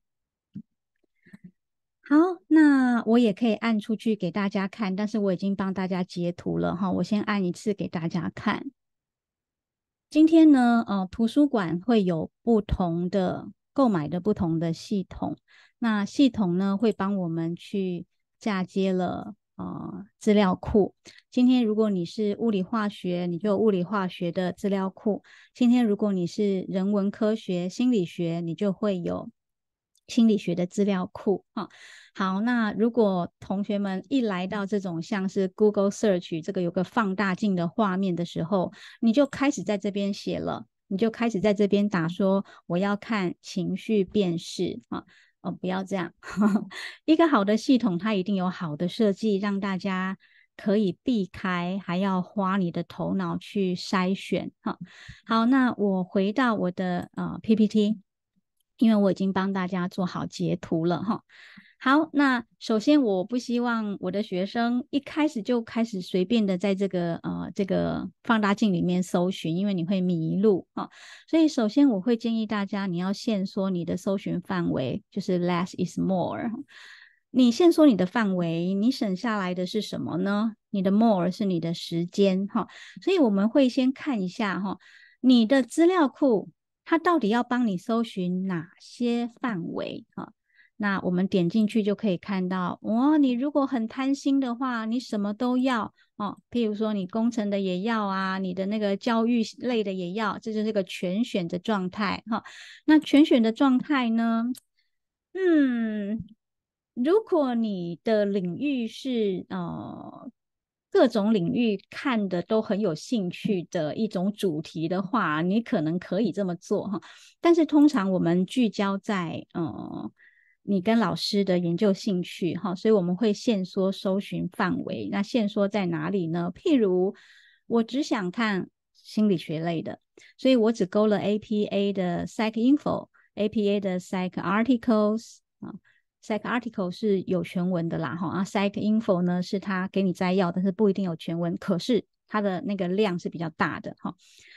好，那我也可以按出去给大家看，但是我已经帮大家截图了哈，我先按一次给大家看。今天呢，呃，图书馆会有不同的购买的不同的系统，那系统呢会帮我们去嫁接了啊资料库。今天如果你是物理化学，你就物理化学的资料库；今天如果你是人文科学、心理学，你就会有。心理学的资料库，哈，好，那如果同学们一来到这种像是 Google Search 这个有个放大镜的画面的时候，你就开始在这边写了，你就开始在这边打说我要看情绪辨识，啊。哦，不要这样，一个好的系统它一定有好的设计，让大家可以避开，还要花你的头脑去筛选，哈，好，那我回到我的呃 PPT。因为我已经帮大家做好截图了哈。好，那首先我不希望我的学生一开始就开始随便的在这个呃这个放大镜里面搜寻，因为你会迷路哈，所以首先我会建议大家你要限缩你的搜寻范围，就是 less is more。你限缩你的范围，你省下来的是什么呢？你的 more 是你的时间哈。所以我们会先看一下哈，你的资料库。它到底要帮你搜寻哪些范围啊？那我们点进去就可以看到哦，你如果很贪心的话，你什么都要哦。譬如说，你工程的也要啊，你的那个教育类的也要，这就是个全选的状态哈。那全选的状态呢？嗯，如果你的领域是呃。各种领域看的都很有兴趣的一种主题的话，你可能可以这么做哈。但是通常我们聚焦在嗯，你跟老师的研究兴趣哈，所以我们会限缩搜寻范围。那限缩在哪里呢？譬如我只想看心理学类的，所以我只勾了 APA 的 Psych Info、APA 的 Psych Articles 啊。Psych article 是有全文的啦，哈啊，Psych info 呢是它给你摘要，但是不一定有全文，可是它的那个量是比较大的，哈。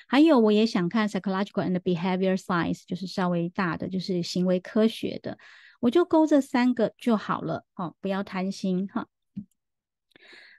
还有我也想看 Psychological and b e h a v i o r Science，就是稍微大的，就是行为科学的，我就勾这三个就好了，哈，不要贪心，哈。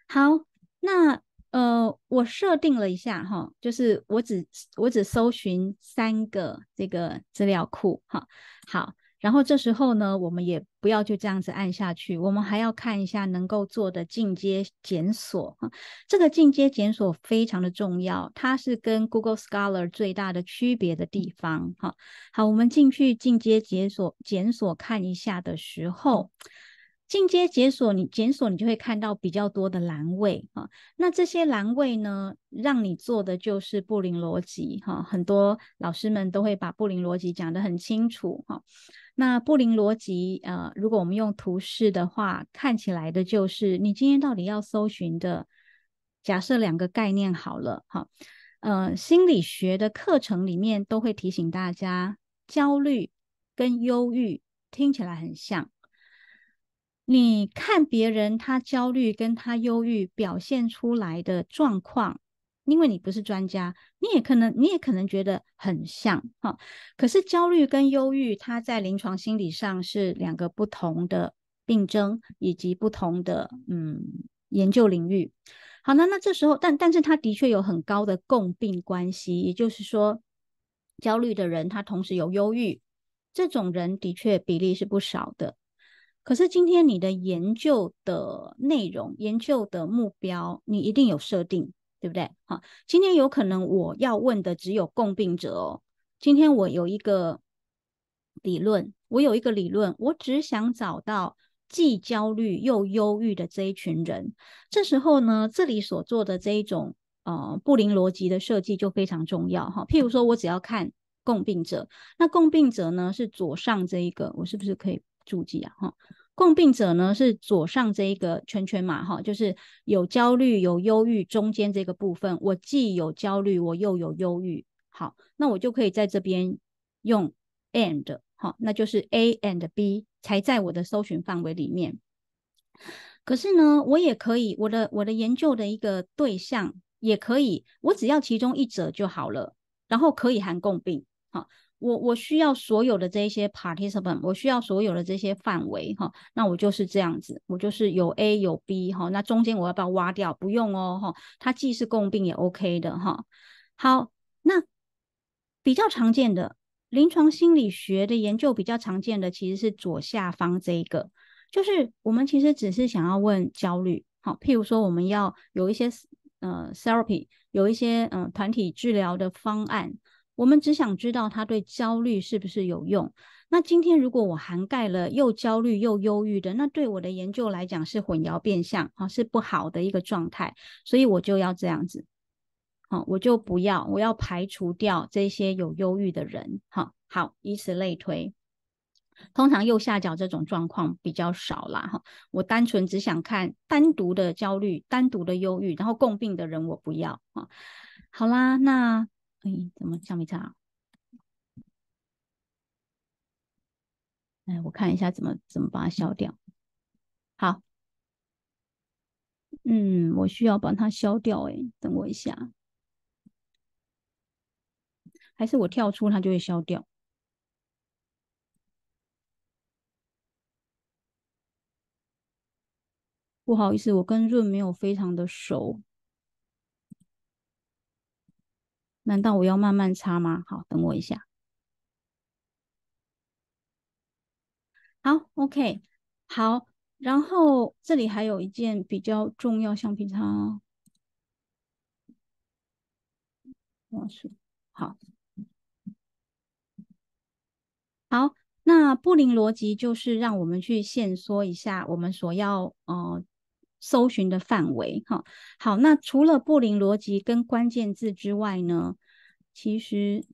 好，那呃，我设定了一下，哈，就是我只我只搜寻三个这个资料库，哈，好。然后这时候呢，我们也不要就这样子按下去，我们还要看一下能够做的进阶检索。哈，这个进阶检索非常的重要，它是跟 Google Scholar 最大的区别的地方。哈，好，我们进去进阶检索检索看一下的时候，进阶解索你检索你就会看到比较多的栏位。啊。那这些栏位呢，让你做的就是布林逻辑。哈，很多老师们都会把布林逻辑讲得很清楚。哈。那布林逻辑，呃，如果我们用图示的话，看起来的就是你今天到底要搜寻的假设两个概念好了，好，呃，心理学的课程里面都会提醒大家，焦虑跟忧郁听起来很像，你看别人他焦虑跟他忧郁表现出来的状况。因为你不是专家，你也可能，你也可能觉得很像哈。可是焦虑跟忧郁，它在临床心理上是两个不同的病症，以及不同的嗯研究领域。好，那那这时候，但但是它的确有很高的共病关系，也就是说，焦虑的人他同时有忧郁，这种人的确比例是不少的。可是今天你的研究的内容、研究的目标，你一定有设定。对不对？好，今天有可能我要问的只有共病者哦。今天我有一个理论，我有一个理论，我只想找到既焦虑又忧郁的这一群人。这时候呢，这里所做的这一种呃布林逻辑的设计就非常重要哈。譬如说我只要看共病者，那共病者呢是左上这一个，我是不是可以注记啊？哈。共病者呢是左上这一个圈圈嘛，哈，就是有焦虑有忧郁，中间这个部分我既有焦虑我又有忧郁，好，那我就可以在这边用 and，好，那就是 A and B 才在我的搜寻范围里面。可是呢，我也可以我的我的研究的一个对象也可以，我只要其中一者就好了，然后可以含共病，好。我我需要所有的这些 participant，我需要所有的这些范围哈，那我就是这样子，我就是有 A 有 B 哈，那中间我要不要挖掉？不用哦哈，它既是共病也 OK 的哈。好，那比较常见的临床心理学的研究比较常见的其实是左下方这一个，就是我们其实只是想要问焦虑，好，譬如说我们要有一些呃 therapy，有一些嗯团体治疗的方案。我们只想知道它对焦虑是不是有用。那今天如果我涵盖了又焦虑又忧郁的，那对我的研究来讲是混淆变相啊，是不好的一个状态。所以我就要这样子，好，我就不要，我要排除掉这些有忧郁的人。好好，以此类推。通常右下角这种状况比较少啦，哈。我单纯只想看单独的焦虑、单独的忧郁，然后共病的人我不要啊。好啦，那。哎，怎么橡皮擦？哎，我看一下怎么怎么把它消掉。好，嗯，我需要把它消掉。哎，等我一下，还是我跳出它就会消掉。不好意思，我跟润没有非常的熟。难道我要慢慢擦吗？好，等我一下。好，OK，好，然后这里还有一件比较重要，橡皮擦。哇好，好，那布林逻辑就是让我们去线缩一下我们所要呃。搜寻的范围，哈，好，那除了布林逻辑跟关键字之外呢，其实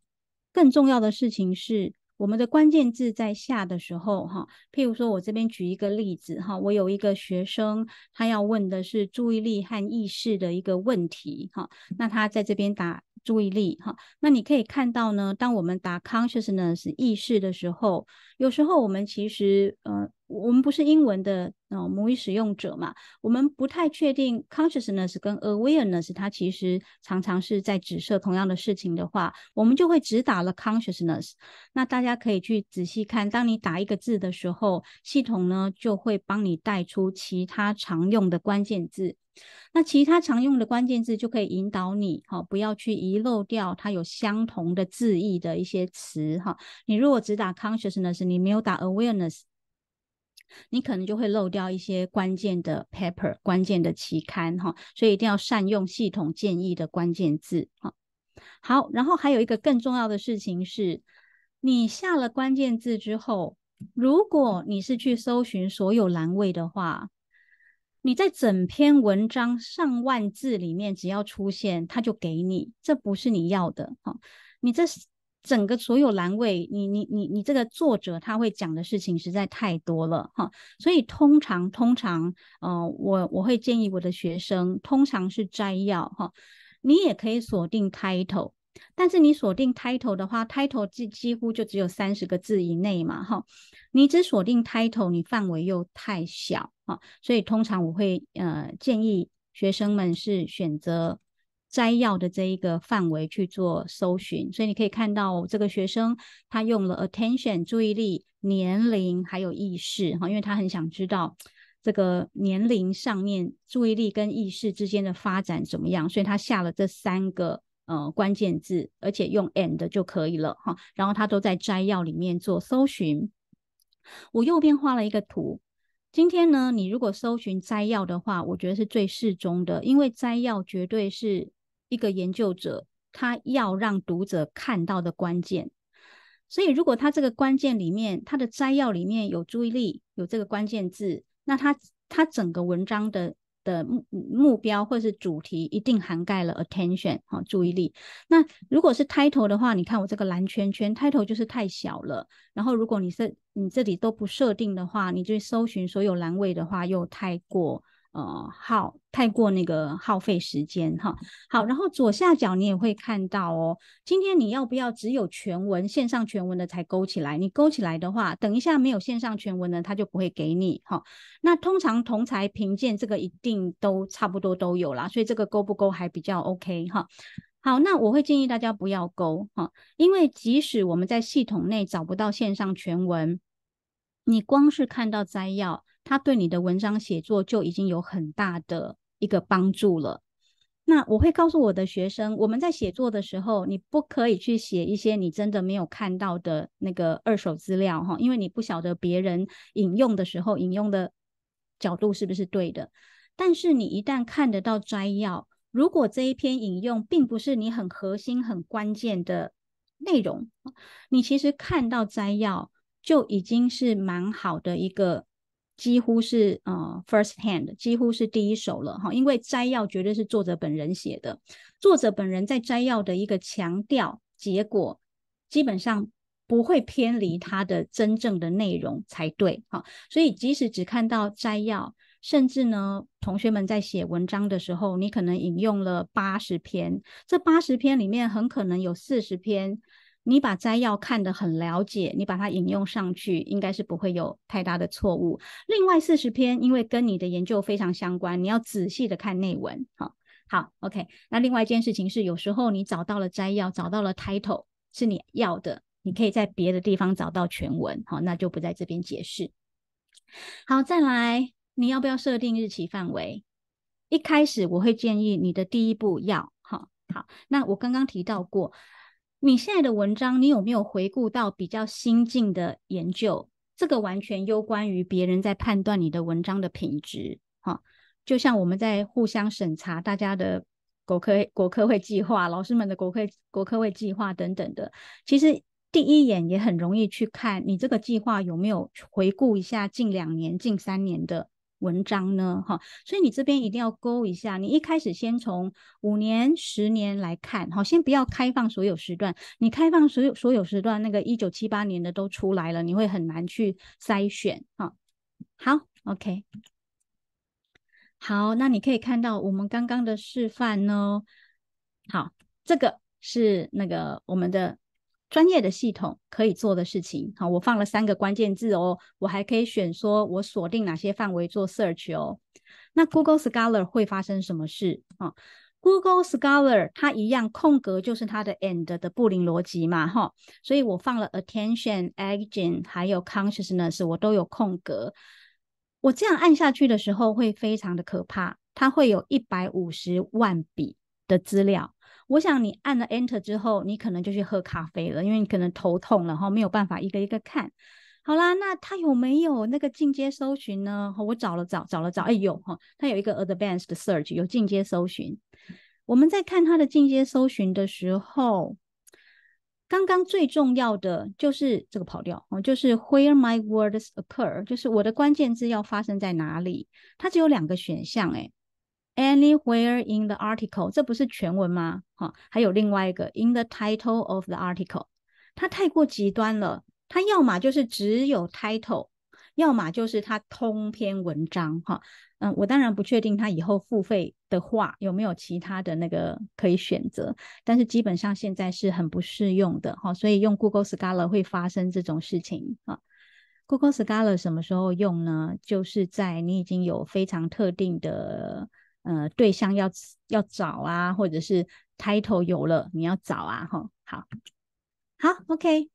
更重要的事情是，我们的关键字在下的时候，哈，譬如说我这边举一个例子，哈，我有一个学生，他要问的是注意力和意识的一个问题，哈，那他在这边打注意力，哈，那你可以看到呢，当我们打 conscious n e s s 意识的时候，有时候我们其实，嗯。我们不是英文的母语使用者嘛？我们不太确定 consciousness 跟 awareness 它其实常常是在指涉同样的事情的话，我们就会只打了 consciousness。那大家可以去仔细看，当你打一个字的时候，系统呢就会帮你带出其他常用的关键字。那其他常用的关键字就可以引导你，哦，不要去遗漏掉它有相同的字义的一些词哈。你如果只打 consciousness，你没有打 awareness。你可能就会漏掉一些关键的 paper、关键的期刊哈，所以一定要善用系统建议的关键字哈。好，然后还有一个更重要的事情是，你下了关键字之后，如果你是去搜寻所有栏位的话，你在整篇文章上万字里面只要出现，他就给你，这不是你要的哈，你这是。整个所有栏位，你你你你这个作者他会讲的事情实在太多了哈，所以通常通常呃，我我会建议我的学生通常是摘要哈，你也可以锁定 title，但是你锁定 title 的话，title 几几乎就只有三十个字以内嘛哈，你只锁定 title，你范围又太小哈，所以通常我会呃建议学生们是选择。摘要的这一个范围去做搜寻，所以你可以看到这个学生他用了 attention 注意力、年龄还有意识哈，因为他很想知道这个年龄上面注意力跟意识之间的发展怎么样，所以他下了这三个呃关键字，而且用 and 就可以了哈。然后他都在摘要里面做搜寻。我右边画了一个图，今天呢，你如果搜寻摘要的话，我觉得是最适中的，因为摘要绝对是。一个研究者，他要让读者看到的关键。所以，如果他这个关键里面，他的摘要里面有注意力，有这个关键字，那他他整个文章的的目目标或是主题，一定涵盖了 attention 哈注意力。那如果是 title 的话，你看我这个蓝圈圈，title 就是太小了。然后，如果你是你这里都不设定的话，你就搜寻所有栏位的话，又太过。呃，耗太过那个耗费时间哈。好，然后左下角你也会看到哦。今天你要不要只有全文线上全文的才勾起来？你勾起来的话，等一下没有线上全文呢，它就不会给你哈。那通常同材评鉴这个一定都差不多都有啦，所以这个勾不勾还比较 OK 哈。好，那我会建议大家不要勾哈，因为即使我们在系统内找不到线上全文，你光是看到摘要。它对你的文章写作就已经有很大的一个帮助了。那我会告诉我的学生，我们在写作的时候，你不可以去写一些你真的没有看到的那个二手资料哈，因为你不晓得别人引用的时候引用的角度是不是对的。但是你一旦看得到摘要，如果这一篇引用并不是你很核心、很关键的内容，你其实看到摘要就已经是蛮好的一个。几乎是呃，first hand，几乎是第一手了哈，因为摘要绝对是作者本人写的，作者本人在摘要的一个强调结果，基本上不会偏离它的真正的内容才对哈。所以即使只看到摘要，甚至呢，同学们在写文章的时候，你可能引用了八十篇，这八十篇里面很可能有四十篇。你把摘要看得很了解，你把它引用上去应该是不会有太大的错误。另外四十篇因为跟你的研究非常相关，你要仔细的看内文。好，好，OK。那另外一件事情是，有时候你找到了摘要，找到了 title 是你要的，你可以在别的地方找到全文。好，那就不在这边解释。好，再来，你要不要设定日期范围？一开始我会建议你的第一步要。哈，好，那我刚刚提到过。你现在的文章，你有没有回顾到比较新进的研究？这个完全攸关于别人在判断你的文章的品质。哈，就像我们在互相审查大家的国科国科会计划、老师们的国科国科会计划等等的，其实第一眼也很容易去看你这个计划有没有回顾一下近两年、近三年的。文章呢，哈，所以你这边一定要勾一下。你一开始先从五年、十年来看，好，先不要开放所有时段。你开放所有所有时段，那个一九七八年的都出来了，你会很难去筛选，哈。好，OK，好，那你可以看到我们刚刚的示范哦。好，这个是那个我们的。专业的系统可以做的事情，好，我放了三个关键字哦，我还可以选说，我锁定哪些范围做 search 哦。那 Google Scholar 会发生什么事啊？Google Scholar 它一样，空格就是它的 and 的布林逻辑嘛，哈，所以我放了 attention agent 还有 consciousness，我都有空格，我这样按下去的时候会非常的可怕，它会有一百五十万笔的资料。我想你按了 Enter 之后，你可能就去喝咖啡了，因为你可能头痛了，然后没有办法一个一个看好啦。那它有没有那个进阶搜寻呢？我找了找，找了找，哎有哈，它有一个 Advanced Search，有进阶搜寻。我们在看它的进阶搜寻的时候，刚刚最重要的就是这个跑掉哦，就是 Where my words occur，就是我的关键字要发生在哪里？它只有两个选项哎。Anywhere in the article，这不是全文吗？哈，还有另外一个，in the title of the article，它太过极端了。它要么就是只有 title，要么就是它通篇文章哈。嗯，我当然不确定它以后付费的话有没有其他的那个可以选择，但是基本上现在是很不适用的哈。所以用 Google Scholar 会发生这种事情啊。Google Scholar 什么时候用呢？就是在你已经有非常特定的。呃，对象要要找啊，或者是 title 有了，你要找啊，哈，好，好，OK，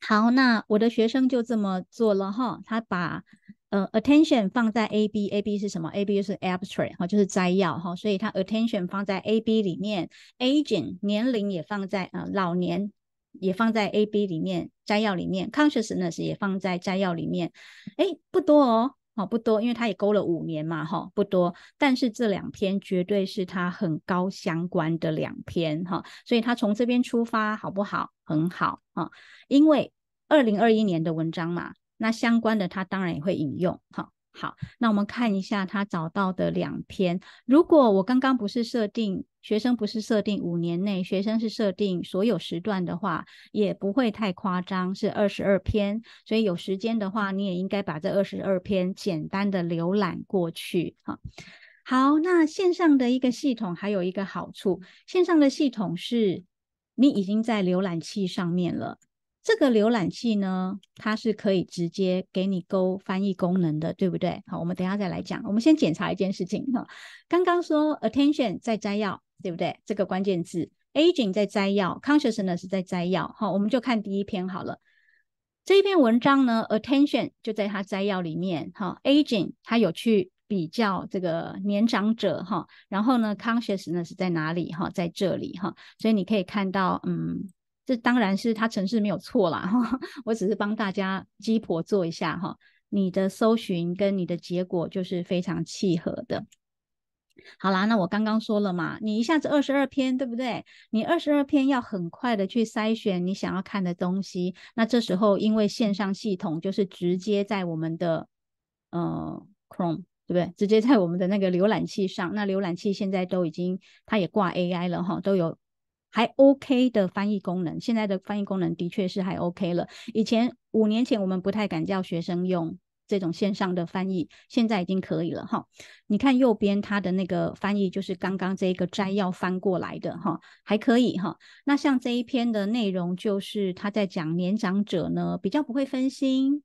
好，那我的学生就这么做了哈，他把呃 attention 放在 A B，A B 是什么？A B 是 abstract，哈，就是摘要哈，所以他 attention 放在 A B 里面，aging 年龄也放在呃老年也放在 A B 里面，摘要里面，consciousness 也放在摘要里面，哎，不多哦。哦，不多，因为他也勾了五年嘛，哈，不多。但是这两篇绝对是他很高相关的两篇，哈，所以他从这边出发好不好？很好，哈，因为二零二一年的文章嘛，那相关的他当然也会引用，哈。好，那我们看一下他找到的两篇。如果我刚刚不是设定学生不是设定五年内，学生是设定所有时段的话，也不会太夸张，是二十二篇。所以有时间的话，你也应该把这二十二篇简单的浏览过去。哈，好，那线上的一个系统还有一个好处，线上的系统是你已经在浏览器上面了。这个浏览器呢，它是可以直接给你勾翻译功能的，对不对？好，我们等下再来讲。我们先检查一件事情哈，刚刚说 attention 在摘要，对不对？这个关键字 aging 在摘要，consciousness 在摘要。好，我们就看第一篇好了。这一篇文章呢，attention 就在它摘要里面哈，aging 它有去比较这个年长者哈，然后呢，consciousness 在哪里哈？在这里哈，所以你可以看到，嗯。这当然是他城市没有错啦，我只是帮大家鸡婆做一下哈，你的搜寻跟你的结果就是非常契合的。好啦，那我刚刚说了嘛，你一下子二十二篇，对不对？你二十二篇要很快的去筛选你想要看的东西。那这时候因为线上系统就是直接在我们的呃 Chrome 对不对？直接在我们的那个浏览器上。那浏览器现在都已经它也挂 AI 了哈，都有。还 OK 的翻译功能，现在的翻译功能的确是还 OK 了。以前五年前我们不太敢叫学生用这种线上的翻译，现在已经可以了哈。你看右边它的那个翻译，就是刚刚这个摘要翻过来的哈，还可以哈。那像这一篇的内容，就是他在讲年长者呢比较不会分心，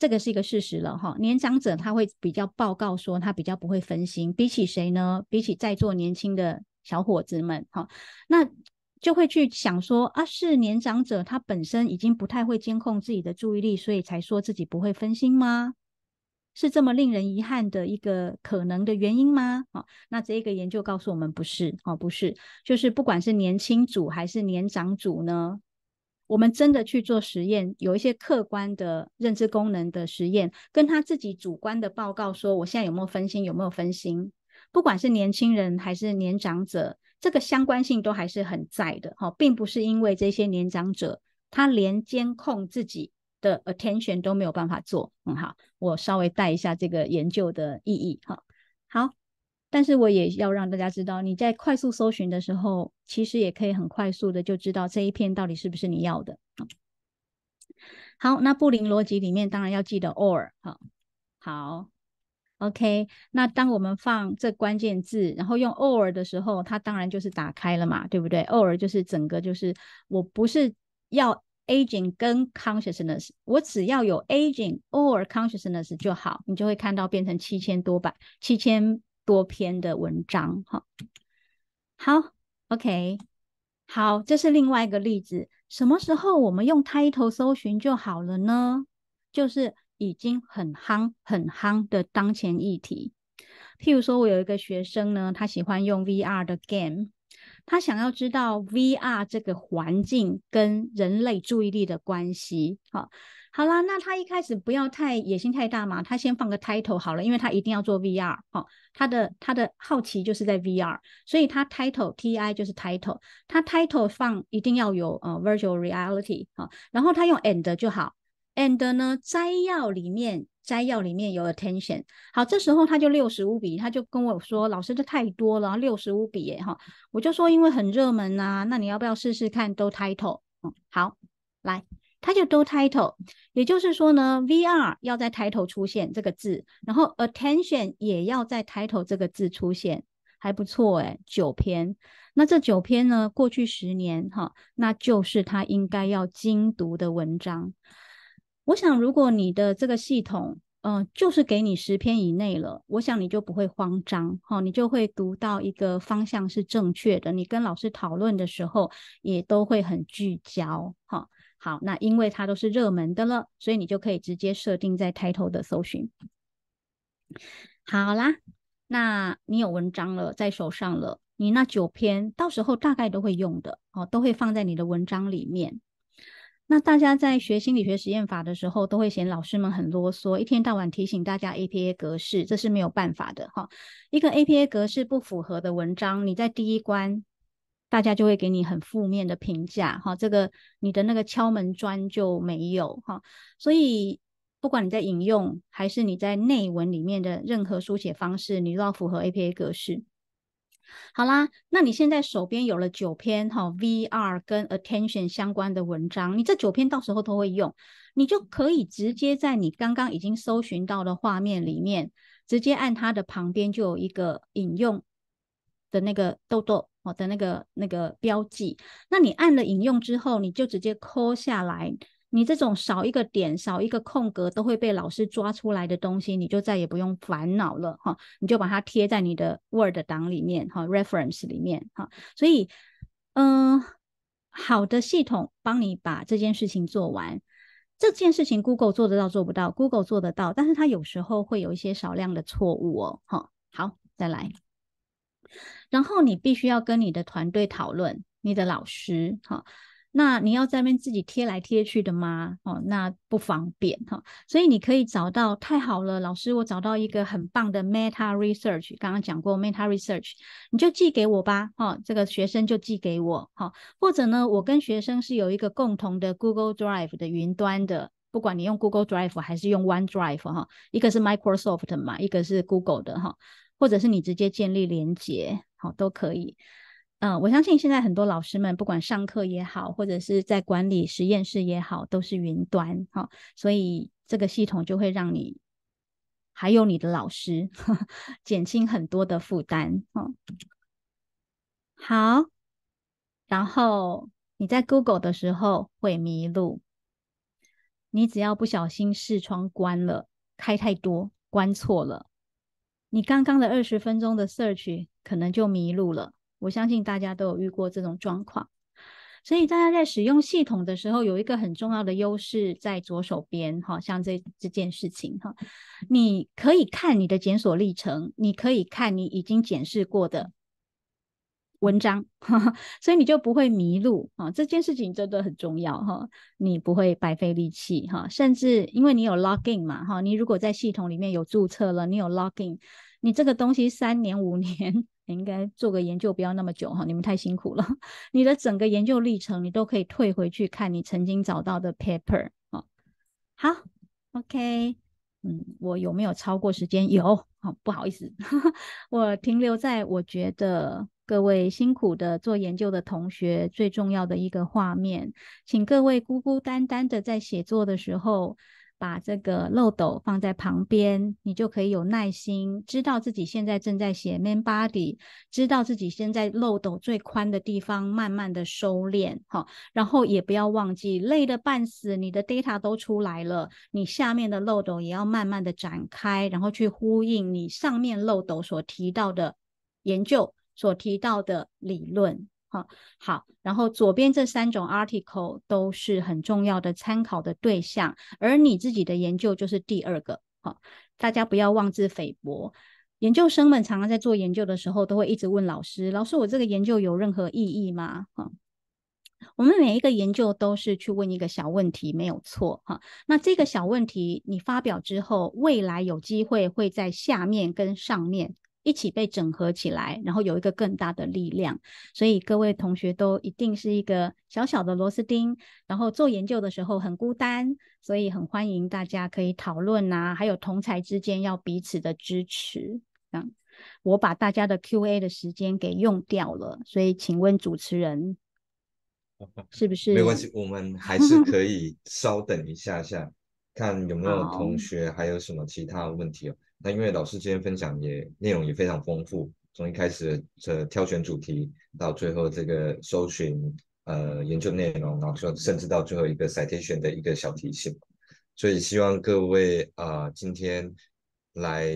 这个是一个事实了哈。年长者他会比较报告说他比较不会分心，比起谁呢？比起在座年轻的。小伙子们，好，那就会去想说啊，是年长者他本身已经不太会监控自己的注意力，所以才说自己不会分心吗？是这么令人遗憾的一个可能的原因吗？好，那这个研究告诉我们不是，哦，不是，就是不管是年轻组还是年长组呢，我们真的去做实验，有一些客观的认知功能的实验，跟他自己主观的报告说，我现在有没有分心，有没有分心？不管是年轻人还是年长者，这个相关性都还是很在的哈，并不是因为这些年长者他连监控自己的 attention 都没有办法做。嗯，好，我稍微带一下这个研究的意义哈。好，但是我也要让大家知道，你在快速搜寻的时候，其实也可以很快速的就知道这一篇到底是不是你要的。好，那布林逻辑里面当然要记得 or。好。OK，那当我们放这关键字，然后用 or 的时候，它当然就是打开了嘛，对不对？or 就是整个就是，我不是要 aging 跟 consciousness，我只要有 aging or consciousness 就好，你就会看到变成七千多百七千多篇的文章，哈。好，OK，好，这是另外一个例子。什么时候我们用 title 搜寻就好了呢？就是。已经很夯很夯的当前议题，譬如说，我有一个学生呢，他喜欢用 VR 的 game，他想要知道 VR 这个环境跟人类注意力的关系。好好啦，那他一开始不要太野心太大嘛，他先放个 title 好了，因为他一定要做 VR 哦，他的他的好奇就是在 VR，所以他 title T I 就是 title，他 title 放一定要有呃 virtual reality 啊，然后他用 and 就好。And 呢，摘要里面，摘要里面有 attention。好，这时候他就六十五笔，他就跟我说：“老师的太多了，六十五笔。”耶哈，我就说因为很热门啊，那你要不要试试看都 title，嗯，好，来，他就都 title。也就是说呢，VR 要在 title 出现这个字，然后 attention 也要在 title 这个字出现，还不错诶九篇。那这九篇呢，过去十年哈，那就是他应该要精读的文章。我想，如果你的这个系统，嗯，就是给你十篇以内了，我想你就不会慌张，哈，你就会读到一个方向是正确的。你跟老师讨论的时候，也都会很聚焦，哈。好，那因为它都是热门的了，所以你就可以直接设定在抬头的搜寻。好啦，那你有文章了在手上了，你那九篇到时候大概都会用的，哦，都会放在你的文章里面。那大家在学心理学实验法的时候，都会嫌老师们很啰嗦，一天到晚提醒大家 APA 格式，这是没有办法的哈。一个 APA 格式不符合的文章，你在第一关，大家就会给你很负面的评价哈。这个你的那个敲门砖就没有哈。所以不管你在引用还是你在内文里面的任何书写方式，你都要符合 APA 格式。好啦，那你现在手边有了九篇哈 VR 跟 attention 相关的文章，你这九篇到时候都会用，你就可以直接在你刚刚已经搜寻到的画面里面，直接按它的旁边就有一个引用的那个豆豆，哦的那个那个标记，那你按了引用之后，你就直接抠下来。你这种少一个点、少一个空格都会被老师抓出来的东西，你就再也不用烦恼了哈。你就把它贴在你的 Word 档里面哈，Reference 里面哈。所以，嗯，好的系统帮你把这件事情做完。这件事情 Google 做得到，做不到？Google 做得到，但是它有时候会有一些少量的错误哦。哈，好，再来。然后你必须要跟你的团队讨论，你的老师哈。那你要在面自己贴来贴去的吗？哦，那不方便哈。所以你可以找到，太好了，老师，我找到一个很棒的 meta research，刚刚讲过 meta research，你就寄给我吧。哦，这个学生就寄给我。好，或者呢，我跟学生是有一个共同的 Google Drive 的云端的，不管你用 Google Drive 还是用 One Drive 哈，一个是 Microsoft 嘛，一个是 Google 的哈，或者是你直接建立连接，好，都可以。嗯，我相信现在很多老师们，不管上课也好，或者是在管理实验室也好，都是云端哈，所以这个系统就会让你还有你的老师 减轻很多的负担。好，然后你在 Google 的时候会迷路，你只要不小心视窗关了、开太多、关错了，你刚刚的二十分钟的 Search 可能就迷路了。我相信大家都有遇过这种状况，所以大家在使用系统的时候有一个很重要的优势在左手边哈，像这这件事情哈，你可以看你的检索历程，你可以看你已经检视过的文章哈，所以你就不会迷路啊。这件事情真的很重要哈，你不会白费力气哈，甚至因为你有 login 嘛哈，你如果在系统里面有注册了，你有 login。你这个东西三年五年应该做个研究，不要那么久哈，你们太辛苦了。你的整个研究历程，你都可以退回去看你曾经找到的 paper 啊。好，OK，嗯，我有没有超过时间？有，好，不好意思，我停留在我觉得各位辛苦的做研究的同学最重要的一个画面，请各位孤孤单单的在写作的时候。把这个漏斗放在旁边，你就可以有耐心，知道自己现在正在写 main body，知道自己现在漏斗最宽的地方，慢慢的收敛，哈，然后也不要忘记，累的半死，你的 data 都出来了，你下面的漏斗也要慢慢的展开，然后去呼应你上面漏斗所提到的研究，所提到的理论。好，好，然后左边这三种 article 都是很重要的参考的对象，而你自己的研究就是第二个。好，大家不要妄自菲薄。研究生们常常在做研究的时候，都会一直问老师：“老师，我这个研究有任何意义吗？”哈，我们每一个研究都是去问一个小问题，没有错。哈，那这个小问题你发表之后，未来有机会会在下面跟上面。一起被整合起来，然后有一个更大的力量。所以各位同学都一定是一个小小的螺丝钉，然后做研究的时候很孤单，所以很欢迎大家可以讨论啊，还有同才之间要彼此的支持。这样，我把大家的 Q&A 的时间给用掉了，所以请问主持人 是不是没关系？我们还是 可以稍等一下下，看有没有同学还有什么其他问题哦。那因为老师今天分享也内容也非常丰富，从一开始的挑选主题，到最后这个搜寻，呃，研究内容，然后说甚至到最后一个 citation 的一个小提醒，所以希望各位啊，今天来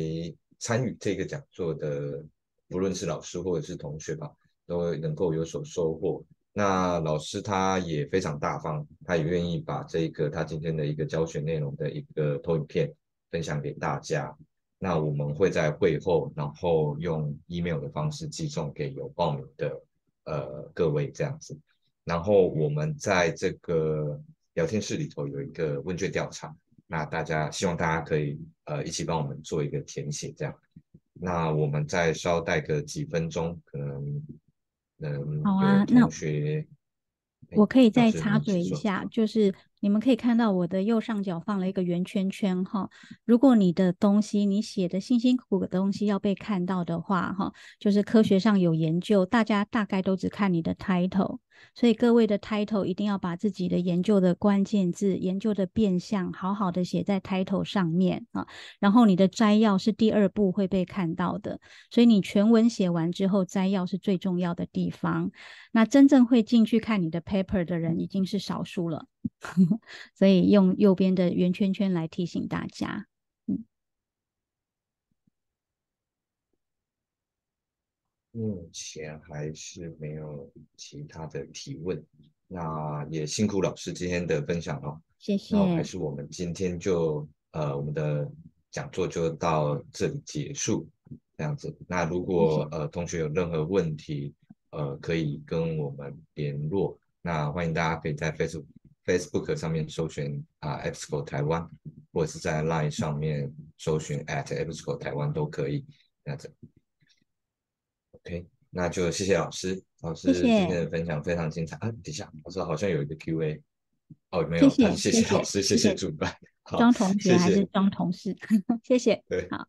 参与这个讲座的，不论是老师或者是同学吧，都能够有所收获。那老师他也非常大方，他也愿意把这个他今天的一个教学内容的一个投影片分享给大家。那我们会在会后，然后用 email 的方式寄送给有报名的呃各位这样子。然后我们在这个聊天室里头有一个问卷调查，那大家希望大家可以呃一起帮我们做一个填写这样。那我们再稍待个几分钟，可能能。好啊，那学，我可以再插嘴一下，就是。你们可以看到我的右上角放了一个圆圈圈哈，如果你的东西，你写的辛辛苦苦的东西要被看到的话哈，就是科学上有研究，大家大概都只看你的 title，所以各位的 title 一定要把自己的研究的关键字、研究的变相好好的写在 title 上面啊，然后你的摘要是第二步会被看到的，所以你全文写完之后，摘要是最重要的地方。那真正会进去看你的 paper 的人已经是少数了。所以用右边的圆圈圈来提醒大家。嗯，目前还是没有其他的提问，那也辛苦老师今天的分享哦。谢谢。那还是我们今天就呃我们的讲座就到这里结束，这样子。那如果呃同学有任何问题，呃可以跟我们联络。那欢迎大家可以在 Facebook。Facebook 上面搜寻啊 e b s c o 台湾，或者是在 Line 上面搜寻 at e b s c o 台湾都可以。那这 OK，那就谢谢老师，老师今天的分享非常精彩啊！等下老师好像有一个 Q&A，哦没有，那谢谢老师，谢谢主办。庄同学还是庄同事？谢谢，对，好。